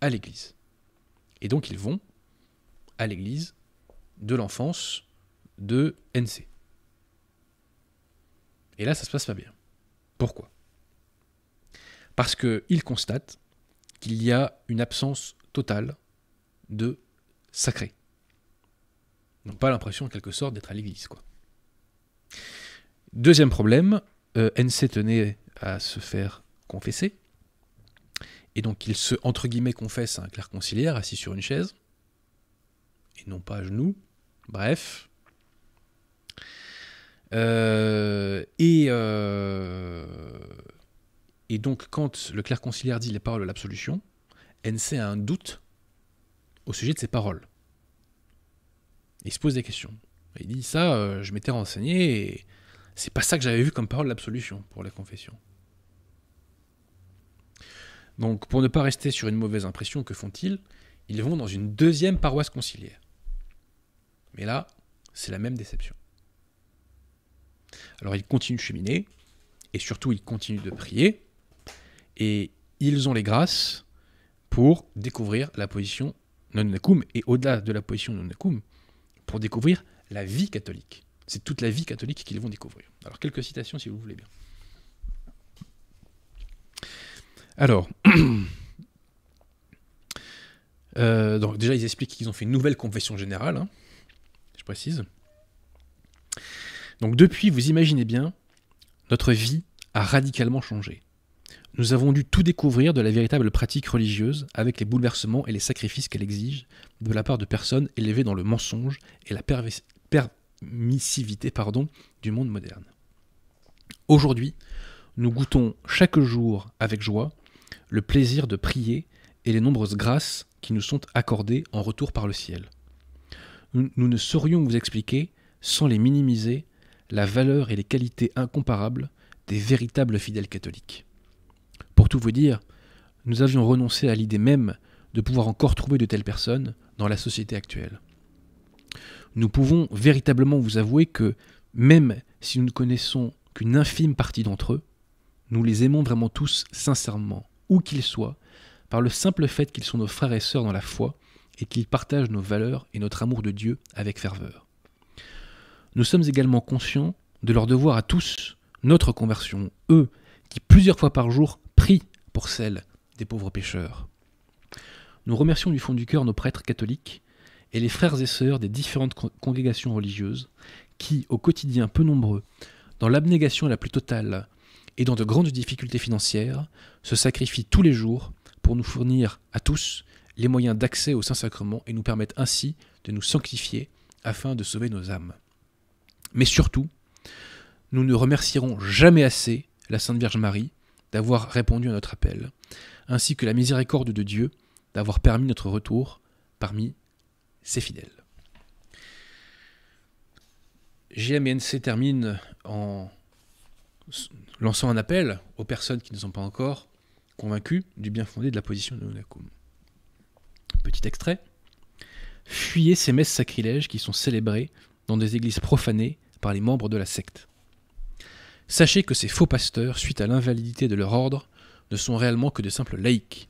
à l'église. Et donc ils vont à l'église de l'enfance de NC. Et là, ça se passe pas bien. Pourquoi Parce qu'ils constatent qu'il y a une absence totale de sacré. Donc pas l'impression en quelque sorte d'être à l'église. Quoi. Deuxième problème, euh, NC tenait à se faire confesser, et donc il se, entre guillemets, confesse à un clerc conciliaire assis sur une chaise, et non pas à genoux, bref. Euh, et euh, et donc, quand le clerc conciliaire dit les paroles de l'absolution, NC a un doute au sujet de ces paroles. il se pose des questions. il dit ça, euh, je m'étais renseigné et c'est pas ça que j'avais vu comme parole d'absolution pour la confession. Donc, pour ne pas rester sur une mauvaise impression, que font-ils Ils vont dans une deuxième paroisse conciliaire. Mais là, c'est la même déception. Alors, ils continuent de cheminer et surtout, ils continuent de prier. Et ils ont les grâces pour découvrir la position non Nakum et au-delà de la position non pour découvrir la vie catholique. C'est toute la vie catholique qu'ils vont découvrir. Alors, quelques citations si vous voulez bien. Alors, euh, donc déjà, ils expliquent qu'ils ont fait une nouvelle confession générale, hein, je précise. Donc, depuis, vous imaginez bien, notre vie a radicalement changé. Nous avons dû tout découvrir de la véritable pratique religieuse avec les bouleversements et les sacrifices qu'elle exige de la part de personnes élevées dans le mensonge et la permissivité pardon, du monde moderne. Aujourd'hui, nous goûtons chaque jour avec joie le plaisir de prier et les nombreuses grâces qui nous sont accordées en retour par le ciel. nous ne saurions vous expliquer, sans les minimiser, la valeur et les qualités incomparables des véritables fidèles catholiques. Pour tout vous dire, nous avions renoncé à l'idée même de pouvoir encore trouver de telles personnes dans la société actuelle. Nous pouvons véritablement vous avouer que, même si nous ne connaissons qu'une infime partie d'entre eux, nous les aimons vraiment tous sincèrement, où qu'ils soient, par le simple fait qu'ils sont nos frères et sœurs dans la foi et qu'ils partagent nos valeurs et notre amour de Dieu avec ferveur. Nous sommes également conscients de leur devoir à tous, notre conversion, eux qui plusieurs fois par jour pour celle des pauvres pécheurs. Nous remercions du fond du cœur nos prêtres catholiques et les frères et sœurs des différentes congrégations religieuses qui, au quotidien peu nombreux, dans l'abnégation la plus totale et dans de grandes difficultés financières, se sacrifient tous les jours pour nous fournir à tous les moyens d'accès au Saint-Sacrement et nous permettent ainsi de nous sanctifier afin de sauver nos âmes. Mais surtout, nous ne remercierons jamais assez la Sainte Vierge Marie d'avoir répondu à notre appel, ainsi que la miséricorde de Dieu d'avoir permis notre retour parmi ses fidèles. GMNC termine en lançant un appel aux personnes qui ne sont pas encore convaincues du bien fondé de la position de Monaco. Petit extrait. Fuyez ces messes sacrilèges qui sont célébrées dans des églises profanées par les membres de la secte. Sachez que ces faux pasteurs, suite à l'invalidité de leur ordre, ne sont réellement que de simples laïcs,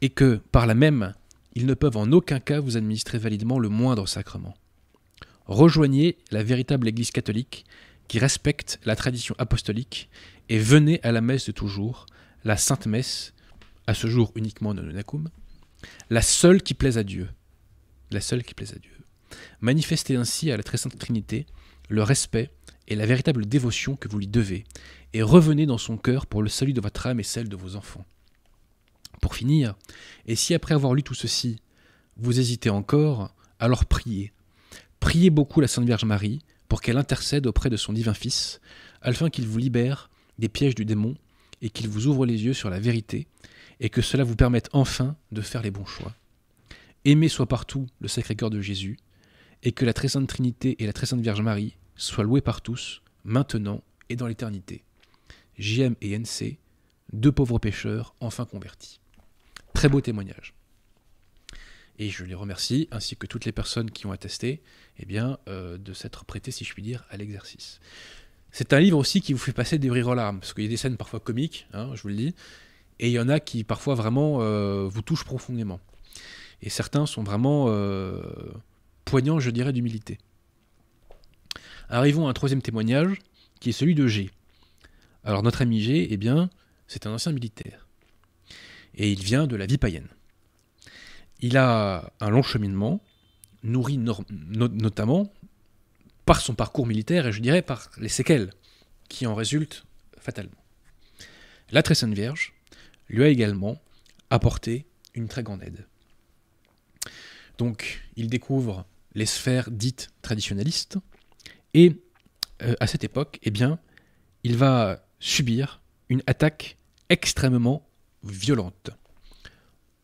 et que, par la même, ils ne peuvent en aucun cas vous administrer validement le moindre sacrement. Rejoignez la véritable Église catholique qui respecte la tradition apostolique et venez à la messe de toujours, la Sainte Messe, à ce jour uniquement Nonacum, la seule qui plaise à Dieu. La seule qui plaise à Dieu. Manifestez ainsi à la Très Sainte Trinité le respect la véritable dévotion que vous lui devez, et revenez dans son cœur pour le salut de votre âme et celle de vos enfants. Pour finir, et si après avoir lu tout ceci, vous hésitez encore, alors priez. Priez beaucoup la Sainte Vierge Marie pour qu'elle intercède auprès de son divin Fils, afin qu'il vous libère des pièges du démon et qu'il vous ouvre les yeux sur la vérité, et que cela vous permette enfin de faire les bons choix. Aimez soit partout le Sacré-Cœur de Jésus, et que la Très Sainte Trinité et la Très Sainte Vierge Marie soit loué par tous, maintenant et dans l'éternité. JM et NC, deux pauvres pécheurs enfin convertis. Très beau témoignage. Et je les remercie, ainsi que toutes les personnes qui ont attesté, eh bien, euh, de s'être prêtées, si je puis dire, à l'exercice. C'est un livre aussi qui vous fait passer des rires aux larmes, parce qu'il y a des scènes parfois comiques, hein, je vous le dis, et il y en a qui parfois vraiment euh, vous touchent profondément. Et certains sont vraiment euh, poignants, je dirais, d'humilité. Arrivons à un troisième témoignage, qui est celui de G. Alors notre ami G, eh bien, c'est un ancien militaire. Et il vient de la vie païenne. Il a un long cheminement, nourri notamment par son parcours militaire et je dirais par les séquelles qui en résultent fatalement. La très sainte Vierge lui a également apporté une très grande aide. Donc il découvre les sphères dites traditionnalistes, et euh, à cette époque, eh bien, il va subir une attaque extrêmement violente.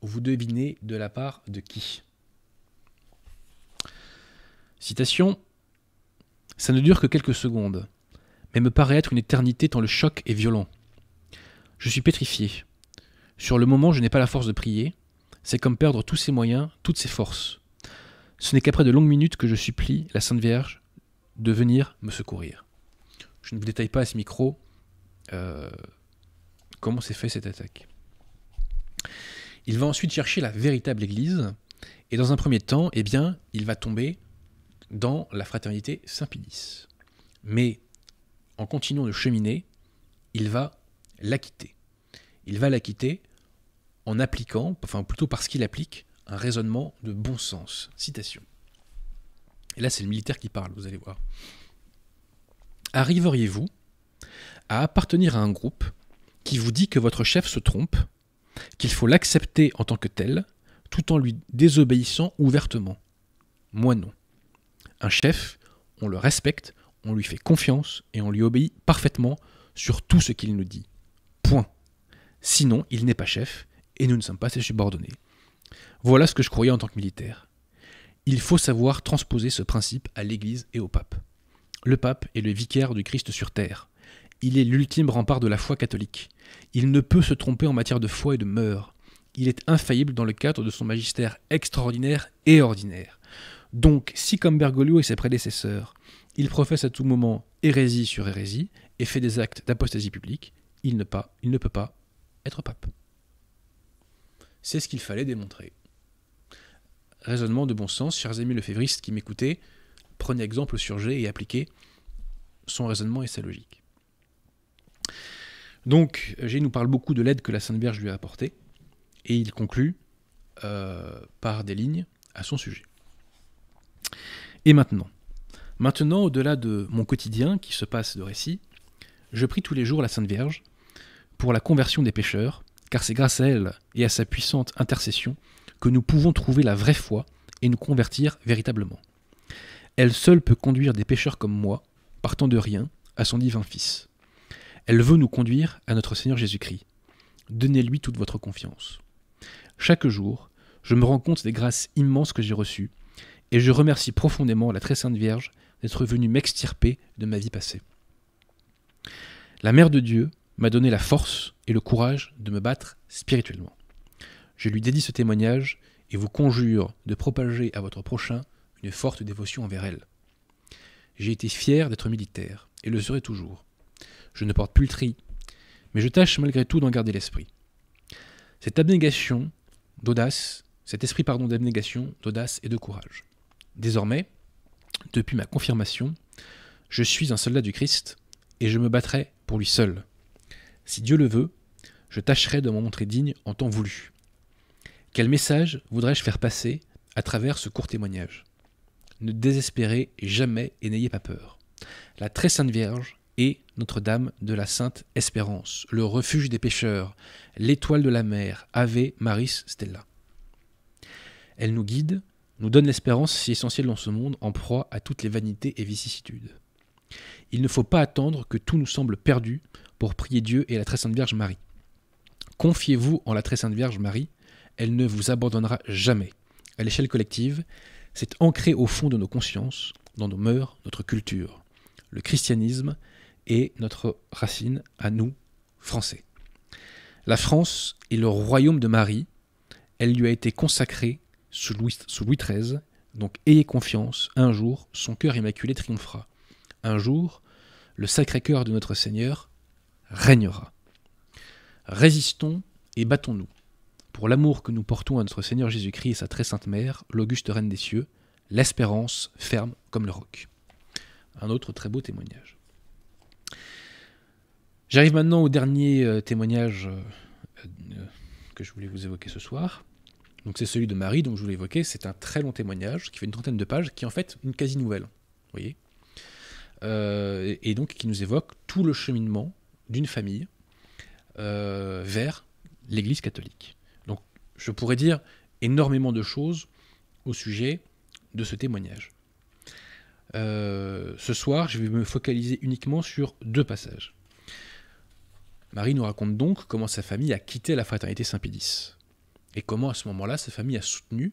Vous devinez de la part de qui Citation Ça ne dure que quelques secondes, mais me paraît être une éternité tant le choc est violent. Je suis pétrifié. Sur le moment, je n'ai pas la force de prier. C'est comme perdre tous ses moyens, toutes ses forces. Ce n'est qu'après de longues minutes que je supplie la Sainte Vierge de venir me secourir. Je ne vous détaille pas à ce micro euh, comment s'est fait cette attaque. Il va ensuite chercher la véritable Église, et dans un premier temps, eh bien, il va tomber dans la fraternité Saint-Pédis. Mais en continuant de cheminer, il va la quitter. Il va la quitter en appliquant, enfin plutôt parce qu'il applique, un raisonnement de bon sens. Citation. Et là, c'est le militaire qui parle, vous allez voir. Arriveriez-vous à appartenir à un groupe qui vous dit que votre chef se trompe, qu'il faut l'accepter en tant que tel, tout en lui désobéissant ouvertement Moi non. Un chef, on le respecte, on lui fait confiance et on lui obéit parfaitement sur tout ce qu'il nous dit. Point. Sinon, il n'est pas chef et nous ne sommes pas ses subordonnés. Voilà ce que je croyais en tant que militaire il faut savoir transposer ce principe à l'Église et au pape. Le pape est le vicaire du Christ sur terre. Il est l'ultime rempart de la foi catholique. Il ne peut se tromper en matière de foi et de mœurs. Il est infaillible dans le cadre de son magistère extraordinaire et ordinaire. Donc, si comme Bergoglio et ses prédécesseurs, il professe à tout moment hérésie sur hérésie et fait des actes d'apostasie publique, il ne, il ne peut pas être pape. C'est ce qu'il fallait démontrer raisonnement de bon sens, chers amis lefévristes qui m'écoutaient, prenez exemple sur G et appliquez son raisonnement et sa logique. Donc, G nous parle beaucoup de l'aide que la Sainte Vierge lui a apportée, et il conclut euh, par des lignes à son sujet. Et maintenant Maintenant, au-delà de mon quotidien qui se passe de récit, je prie tous les jours la Sainte Vierge pour la conversion des pécheurs, car c'est grâce à elle et à sa puissante intercession que nous pouvons trouver la vraie foi et nous convertir véritablement. Elle seule peut conduire des pécheurs comme moi, partant de rien, à son divin Fils. Elle veut nous conduire à notre Seigneur Jésus-Christ. Donnez-lui toute votre confiance. Chaque jour, je me rends compte des grâces immenses que j'ai reçues, et je remercie profondément la très sainte Vierge d'être venue m'extirper de ma vie passée. La Mère de Dieu m'a donné la force et le courage de me battre spirituellement. Je lui dédie ce témoignage et vous conjure de propager à votre prochain une forte dévotion envers elle. J'ai été fier d'être militaire, et le serai toujours. Je ne porte plus le tri, mais je tâche malgré tout d'en garder l'esprit. Cette abnégation d'audace, cet esprit pardon d'abnégation, d'audace et de courage. Désormais, depuis ma confirmation, je suis un soldat du Christ, et je me battrai pour lui seul. Si Dieu le veut, je tâcherai de m'en montrer digne en temps voulu. Quel message voudrais-je faire passer à travers ce court témoignage Ne désespérez jamais et n'ayez pas peur. La très sainte Vierge est Notre-Dame de la Sainte Espérance, le refuge des pécheurs, l'étoile de la mer, Ave Maris Stella. Elle nous guide, nous donne l'espérance si essentielle dans ce monde, en proie à toutes les vanités et vicissitudes. Il ne faut pas attendre que tout nous semble perdu pour prier Dieu et la Très Sainte Vierge Marie. Confiez-vous en la Très Sainte Vierge Marie elle ne vous abandonnera jamais. À l'échelle collective, c'est ancré au fond de nos consciences, dans nos mœurs, notre culture. Le christianisme est notre racine à nous, Français. La France est le royaume de Marie. Elle lui a été consacrée sous Louis, XIII. Donc ayez confiance, un jour, son cœur immaculé triomphera. Un jour, le Sacré-Cœur de notre Seigneur régnera. Résistons et battons-nous pour l'amour que nous portons à notre Seigneur Jésus-Christ et sa très sainte Mère, l'auguste Reine des cieux, l'espérance ferme comme le roc. Un autre très beau témoignage. J'arrive maintenant au dernier euh, témoignage euh, euh, que je voulais vous évoquer ce soir. Donc c'est celui de Marie, dont je voulais évoquer. C'est un très long témoignage qui fait une trentaine de pages, qui est en fait une quasi nouvelle. voyez et donc qui nous évoque tout le cheminement d'une famille vers l'Église catholique je pourrais dire énormément de choses au sujet de ce témoignage. Euh, ce soir, je vais me focaliser uniquement sur deux passages. Marie nous raconte donc comment sa famille a quitté la fraternité Saint-Pédis et comment à ce moment-là sa famille a soutenu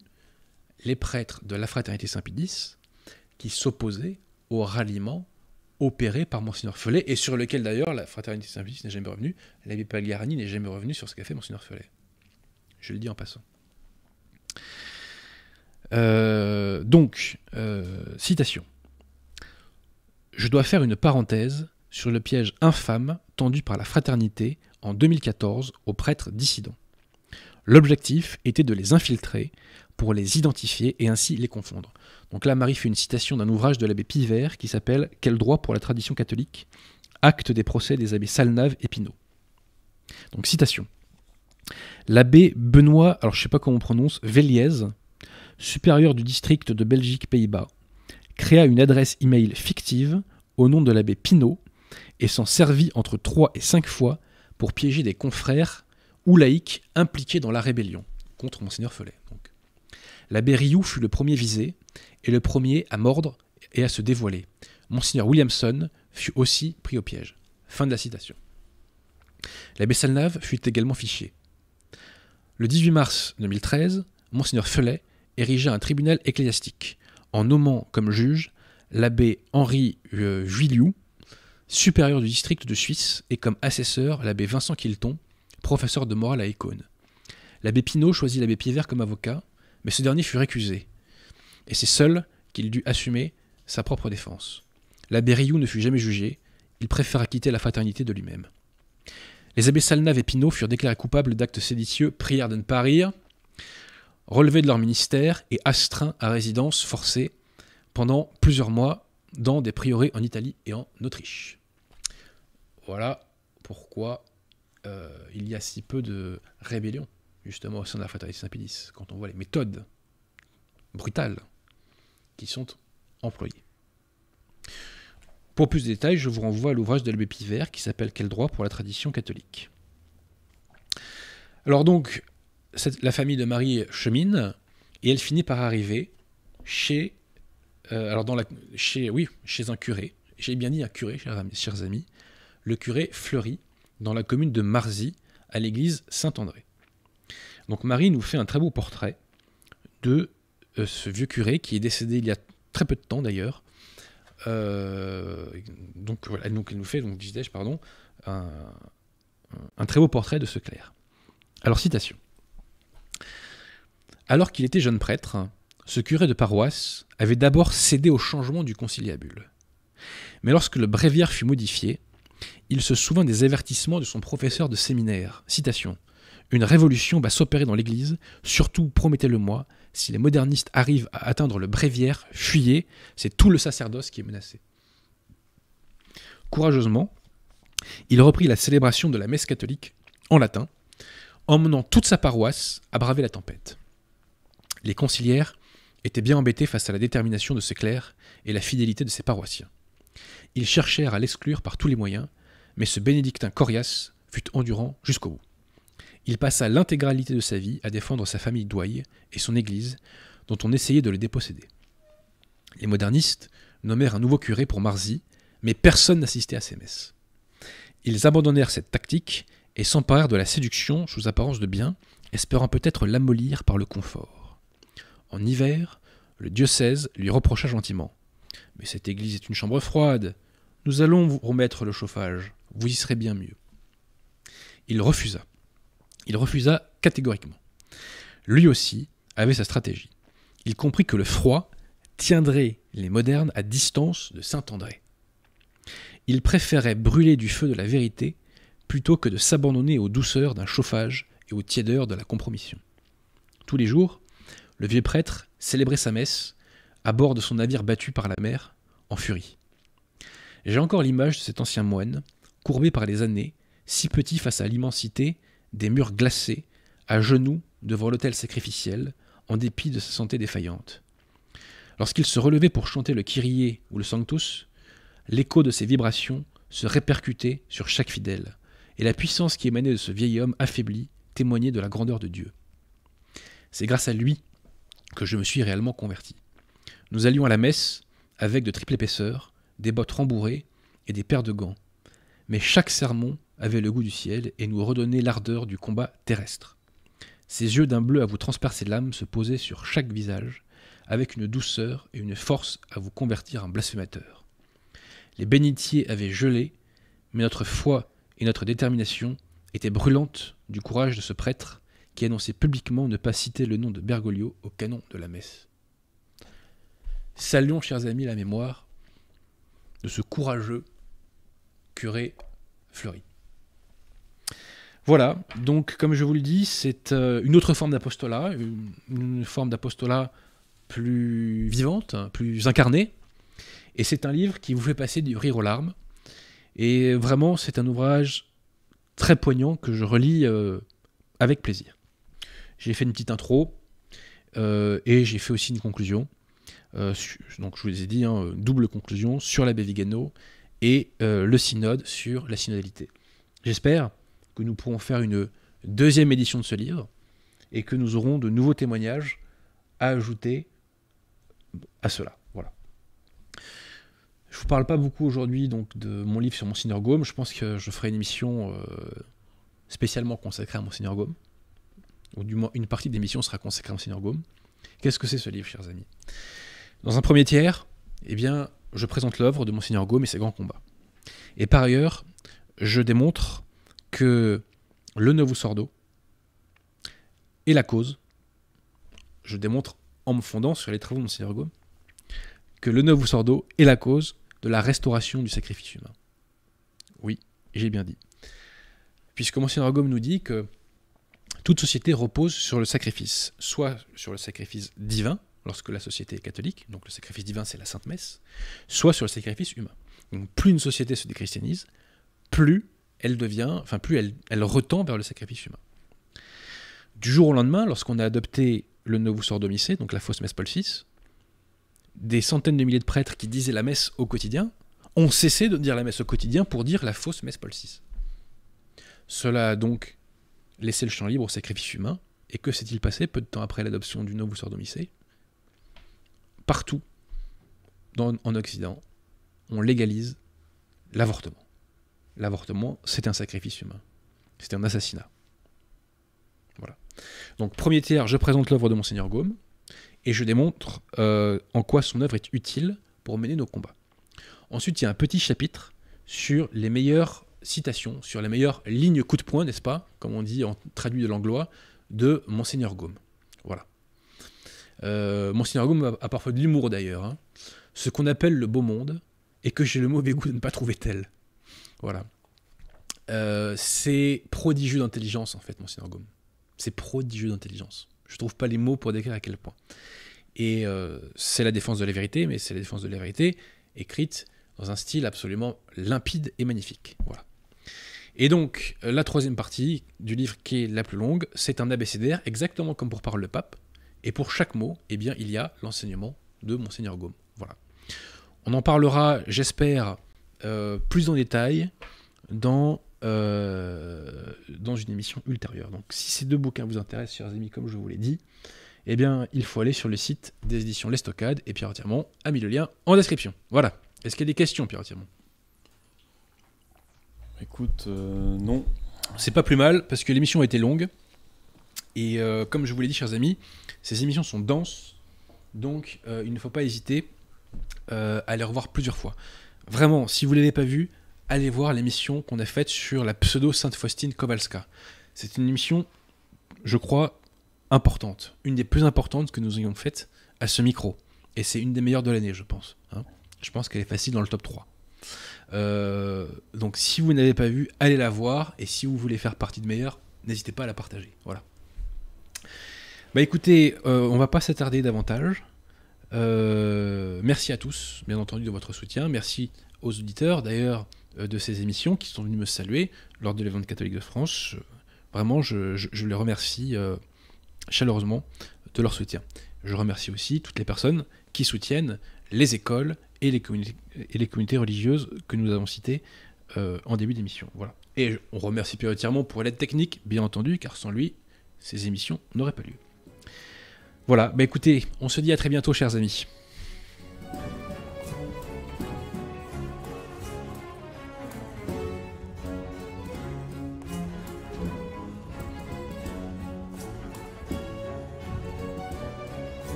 les prêtres de la fraternité Saint-Pédis qui s'opposaient au ralliement opéré par Monsignor Follet et sur lequel d'ailleurs la fraternité Saint-Pédis n'est jamais revenue, l'abbé Palgarani n'est jamais revenu sur ce qu'a fait Monsignor Follet. Je le dis en passant. Euh, donc, euh, citation. Je dois faire une parenthèse sur le piège infâme tendu par la fraternité en 2014 aux prêtres dissidents. L'objectif était de les infiltrer pour les identifier et ainsi les confondre. Donc là, Marie fait une citation d'un ouvrage de l'abbé Pivert qui s'appelle Quel droit pour la tradition catholique Acte des procès des abbés Salnave et Pinault. Donc citation. L'abbé Benoît, alors je sais pas comment on prononce, Véliez, supérieur du district de Belgique-Pays-Bas, créa une adresse e-mail fictive au nom de l'abbé Pinault et s'en servit entre trois et cinq fois pour piéger des confrères ou laïcs impliqués dans la rébellion contre Monseigneur Follet. L'abbé Rioux fut le premier visé et le premier à mordre et à se dévoiler. Monseigneur Williamson fut aussi pris au piège. Fin de la citation. L'abbé Salnave fut également fiché. Le 18 mars 2013, Monseigneur Felet érigea un tribunal ecclésiastique en nommant comme juge l'abbé Henri euh, supérieur du district de Suisse, et comme assesseur l'abbé Vincent Quilton, professeur de morale à Écône. L'abbé Pinault choisit l'abbé Piedvert comme avocat, mais ce dernier fut récusé, et c'est seul qu'il dut assumer sa propre défense. L'abbé Rioux ne fut jamais jugé, il préféra quitter la fraternité de lui-même. Les abbés Salnave et Pinault furent déclarés coupables d'actes séditieux, prières de ne pas rire, relevés de leur ministère et astreints à résidence forcée pendant plusieurs mois dans des priorés en Italie et en Autriche. Voilà pourquoi euh, il y a si peu de rébellion, justement, au sein de la fraternité Saint-Pédis, quand on voit les méthodes brutales qui sont employées. Pour plus de détails, je vous renvoie à l'ouvrage de l'abbé Pivert qui s'appelle Quel droit pour la tradition catholique Alors donc, la famille de Marie chemine et elle finit par arriver chez, euh, alors dans la, chez, oui, chez un curé. J'ai bien dit un curé, chers amis, chers amis, le curé Fleury, dans la commune de Marzy, à l'église Saint-André. Donc Marie nous fait un très beau portrait de euh, ce vieux curé qui est décédé il y a très peu de temps d'ailleurs, euh, donc, nous fait, donc dis-je, pardon, un, un très beau portrait de ce clerc. Alors, citation. Alors qu'il était jeune prêtre, ce curé de paroisse avait d'abord cédé au changement du conciliabule. Mais lorsque le bréviaire fut modifié, il se souvint des avertissements de son professeur de séminaire. Citation. Une révolution va s'opérer dans l'Église, surtout promettez-le-moi, si les modernistes arrivent à atteindre le bréviaire, fuyez, c'est tout le sacerdoce qui est menacé. Courageusement, il reprit la célébration de la messe catholique en latin, emmenant toute sa paroisse à braver la tempête. Les conciliaires étaient bien embêtés face à la détermination de ses clercs et la fidélité de ses paroissiens. Ils cherchèrent à l'exclure par tous les moyens, mais ce bénédictin coriace fut endurant jusqu'au bout il passa l'intégralité de sa vie à défendre sa famille douaille et son église, dont on essayait de le déposséder. Les modernistes nommèrent un nouveau curé pour Marzy, mais personne n'assistait à ses messes. Ils abandonnèrent cette tactique et s'emparèrent de la séduction sous apparence de bien, espérant peut-être l'amollir par le confort. En hiver, le diocèse lui reprocha gentiment Mais cette église est une chambre froide, nous allons vous remettre le chauffage, vous y serez bien mieux. Il refusa. Il refusa catégoriquement. Lui aussi avait sa stratégie. Il comprit que le froid tiendrait les modernes à distance de Saint-André. Il préférait brûler du feu de la vérité plutôt que de s'abandonner aux douceurs d'un chauffage et aux tiédeurs de la compromission. Tous les jours, le vieux prêtre célébrait sa messe à bord de son navire battu par la mer, en furie. J'ai encore l'image de cet ancien moine, courbé par les années, si petit face à l'immensité des murs glacés, à genoux devant l'autel sacrificiel, en dépit de sa santé défaillante. Lorsqu'il se relevait pour chanter le Kyrie ou le Sanctus, l'écho de ses vibrations se répercutait sur chaque fidèle, et la puissance qui émanait de ce vieil homme affaibli témoignait de la grandeur de Dieu. C'est grâce à lui que je me suis réellement converti. Nous allions à la messe avec de triple épaisseur, des bottes rembourrées et des paires de gants. Mais chaque sermon avait le goût du ciel et nous redonnait l'ardeur du combat terrestre. Ses yeux d'un bleu à vous transpercer l'âme se posaient sur chaque visage, avec une douceur et une force à vous convertir en blasphémateur. Les bénitiers avaient gelé, mais notre foi et notre détermination étaient brûlantes du courage de ce prêtre qui annonçait publiquement ne pas citer le nom de Bergoglio au canon de la messe. Saluons, chers amis, la mémoire de ce courageux curé Fleury. Voilà, donc comme je vous le dis, c'est euh, une autre forme d'apostolat, une forme d'apostolat plus vivante, hein, plus incarnée. Et c'est un livre qui vous fait passer du rire aux larmes. Et vraiment, c'est un ouvrage très poignant que je relis euh, avec plaisir. J'ai fait une petite intro euh, et j'ai fait aussi une conclusion. donc je vous ai dit, une hein, double conclusion sur l'abbé Vigano et le synode sur la synodalité. J'espère que nous pourrons faire une deuxième édition de ce livre et que nous aurons de nouveaux témoignages à ajouter à cela. Voilà. Je vous parle pas beaucoup aujourd'hui donc de mon livre sur Monseigneur Gaume. Je pense que je ferai une émission euh, spécialement consacrée à Monseigneur Gaume, ou du moins une partie de l'émission sera consacrée à Monseigneur Gaume. Qu'est-ce que c'est ce livre, chers amis Dans un premier tiers, eh bien, je présente l'œuvre de Monseigneur Gaume et ses grands combats. Et par ailleurs, je démontre que le sort d'eau et la cause, je démontre en me fondant sur les travaux de Monsieur que le sort d'eau est la cause de la restauration du sacrifice humain. Oui, j'ai bien dit. Puisque Monsieur Gaume nous dit que toute société repose sur le sacrifice, soit sur le sacrifice divin, lorsque la société est catholique, donc le sacrifice divin c'est la Sainte Messe, soit sur le sacrifice humain. Donc plus une société se déchristianise, plus elle devient, enfin plus elle, elle retend vers le sacrifice humain. Du jour au lendemain, lorsqu'on a adopté le Novus Missae, donc la fausse messe Paul VI, des centaines de milliers de prêtres qui disaient la messe au quotidien ont cessé de dire la messe au quotidien pour dire la fausse messe Paul VI. Cela a donc laissé le champ libre au sacrifice humain. Et que s'est-il passé peu de temps après l'adoption du Novus Missae Partout en Occident, on légalise l'avortement l'avortement, c'est un sacrifice humain. C'est un assassinat. Voilà. Donc, premier tiers, je présente l'œuvre de Monseigneur Gaume et je démontre euh, en quoi son œuvre est utile pour mener nos combats. Ensuite, il y a un petit chapitre sur les meilleures citations, sur les meilleures lignes coup de poing, n'est-ce pas Comme on dit en traduit de l'anglois, de Monseigneur Gaume. Voilà. Euh, Monseigneur Gaume a, parfois de l'humour d'ailleurs. Hein. Ce qu'on appelle le beau monde, et que j'ai le mauvais goût de ne pas trouver tel. Voilà. Euh, c'est prodigieux d'intelligence, en fait, monseigneur Gaume. C'est prodigieux d'intelligence. Je trouve pas les mots pour décrire à quel point. Et euh, c'est la défense de la vérité, mais c'est la défense de la vérité écrite dans un style absolument limpide et magnifique. Voilà. Et donc, euh, la troisième partie du livre qui est la plus longue, c'est un abécédaire, exactement comme pour parler le Pape. Et pour chaque mot, eh bien, il y a l'enseignement de Monseigneur Gaume. Voilà. On en parlera, j'espère, euh, plus en détail dans, euh, dans une émission ultérieure. Donc si ces deux bouquins vous intéressent, chers amis, comme je vous l'ai dit, eh bien il faut aller sur le site des éditions Les Stockades et Pierre Tirmont a mis le lien en description. Voilà. Est-ce qu'il y a des questions, Pierre Tirmont Écoute, euh, non. C'est pas plus mal parce que l'émission a été longue. Et comme je vous l'ai dit, chers amis, ces émissions sont denses. Donc il ne faut pas hésiter à les revoir plusieurs fois. Vraiment, si vous ne l'avez pas vu, allez voir l'émission qu'on a faite sur la pseudo Sainte Faustine Kowalska. C'est une émission, je crois, importante. Une des plus importantes que nous ayons faites à ce micro. Et c'est une des meilleures de l'année, je pense. Hein. je pense qu'elle est facile dans le top 3. Euh, donc si vous n'avez pas vu, allez la voir. Et si vous voulez faire partie de meilleur, n'hésitez pas à la partager. Voilà. Bah écoutez, euh, on va pas s'attarder davantage. Euh, merci à tous, bien entendu, de votre soutien. Merci aux auditeurs, d'ailleurs, euh, de ces émissions qui sont venus me saluer lors de l'événement catholique de France. Euh, vraiment, je, les remercie chaleureusement de leur soutien. Je remercie aussi toutes les personnes qui soutiennent les écoles et les, communautés, religieuses que nous avons citées en début d'émission. Voilà. Et on remercie prioritairement pour l'aide technique, bien entendu, car sans lui, ces émissions n'auraient pas lieu. Voilà, bah écoutez, on se dit à très bientôt chers amis.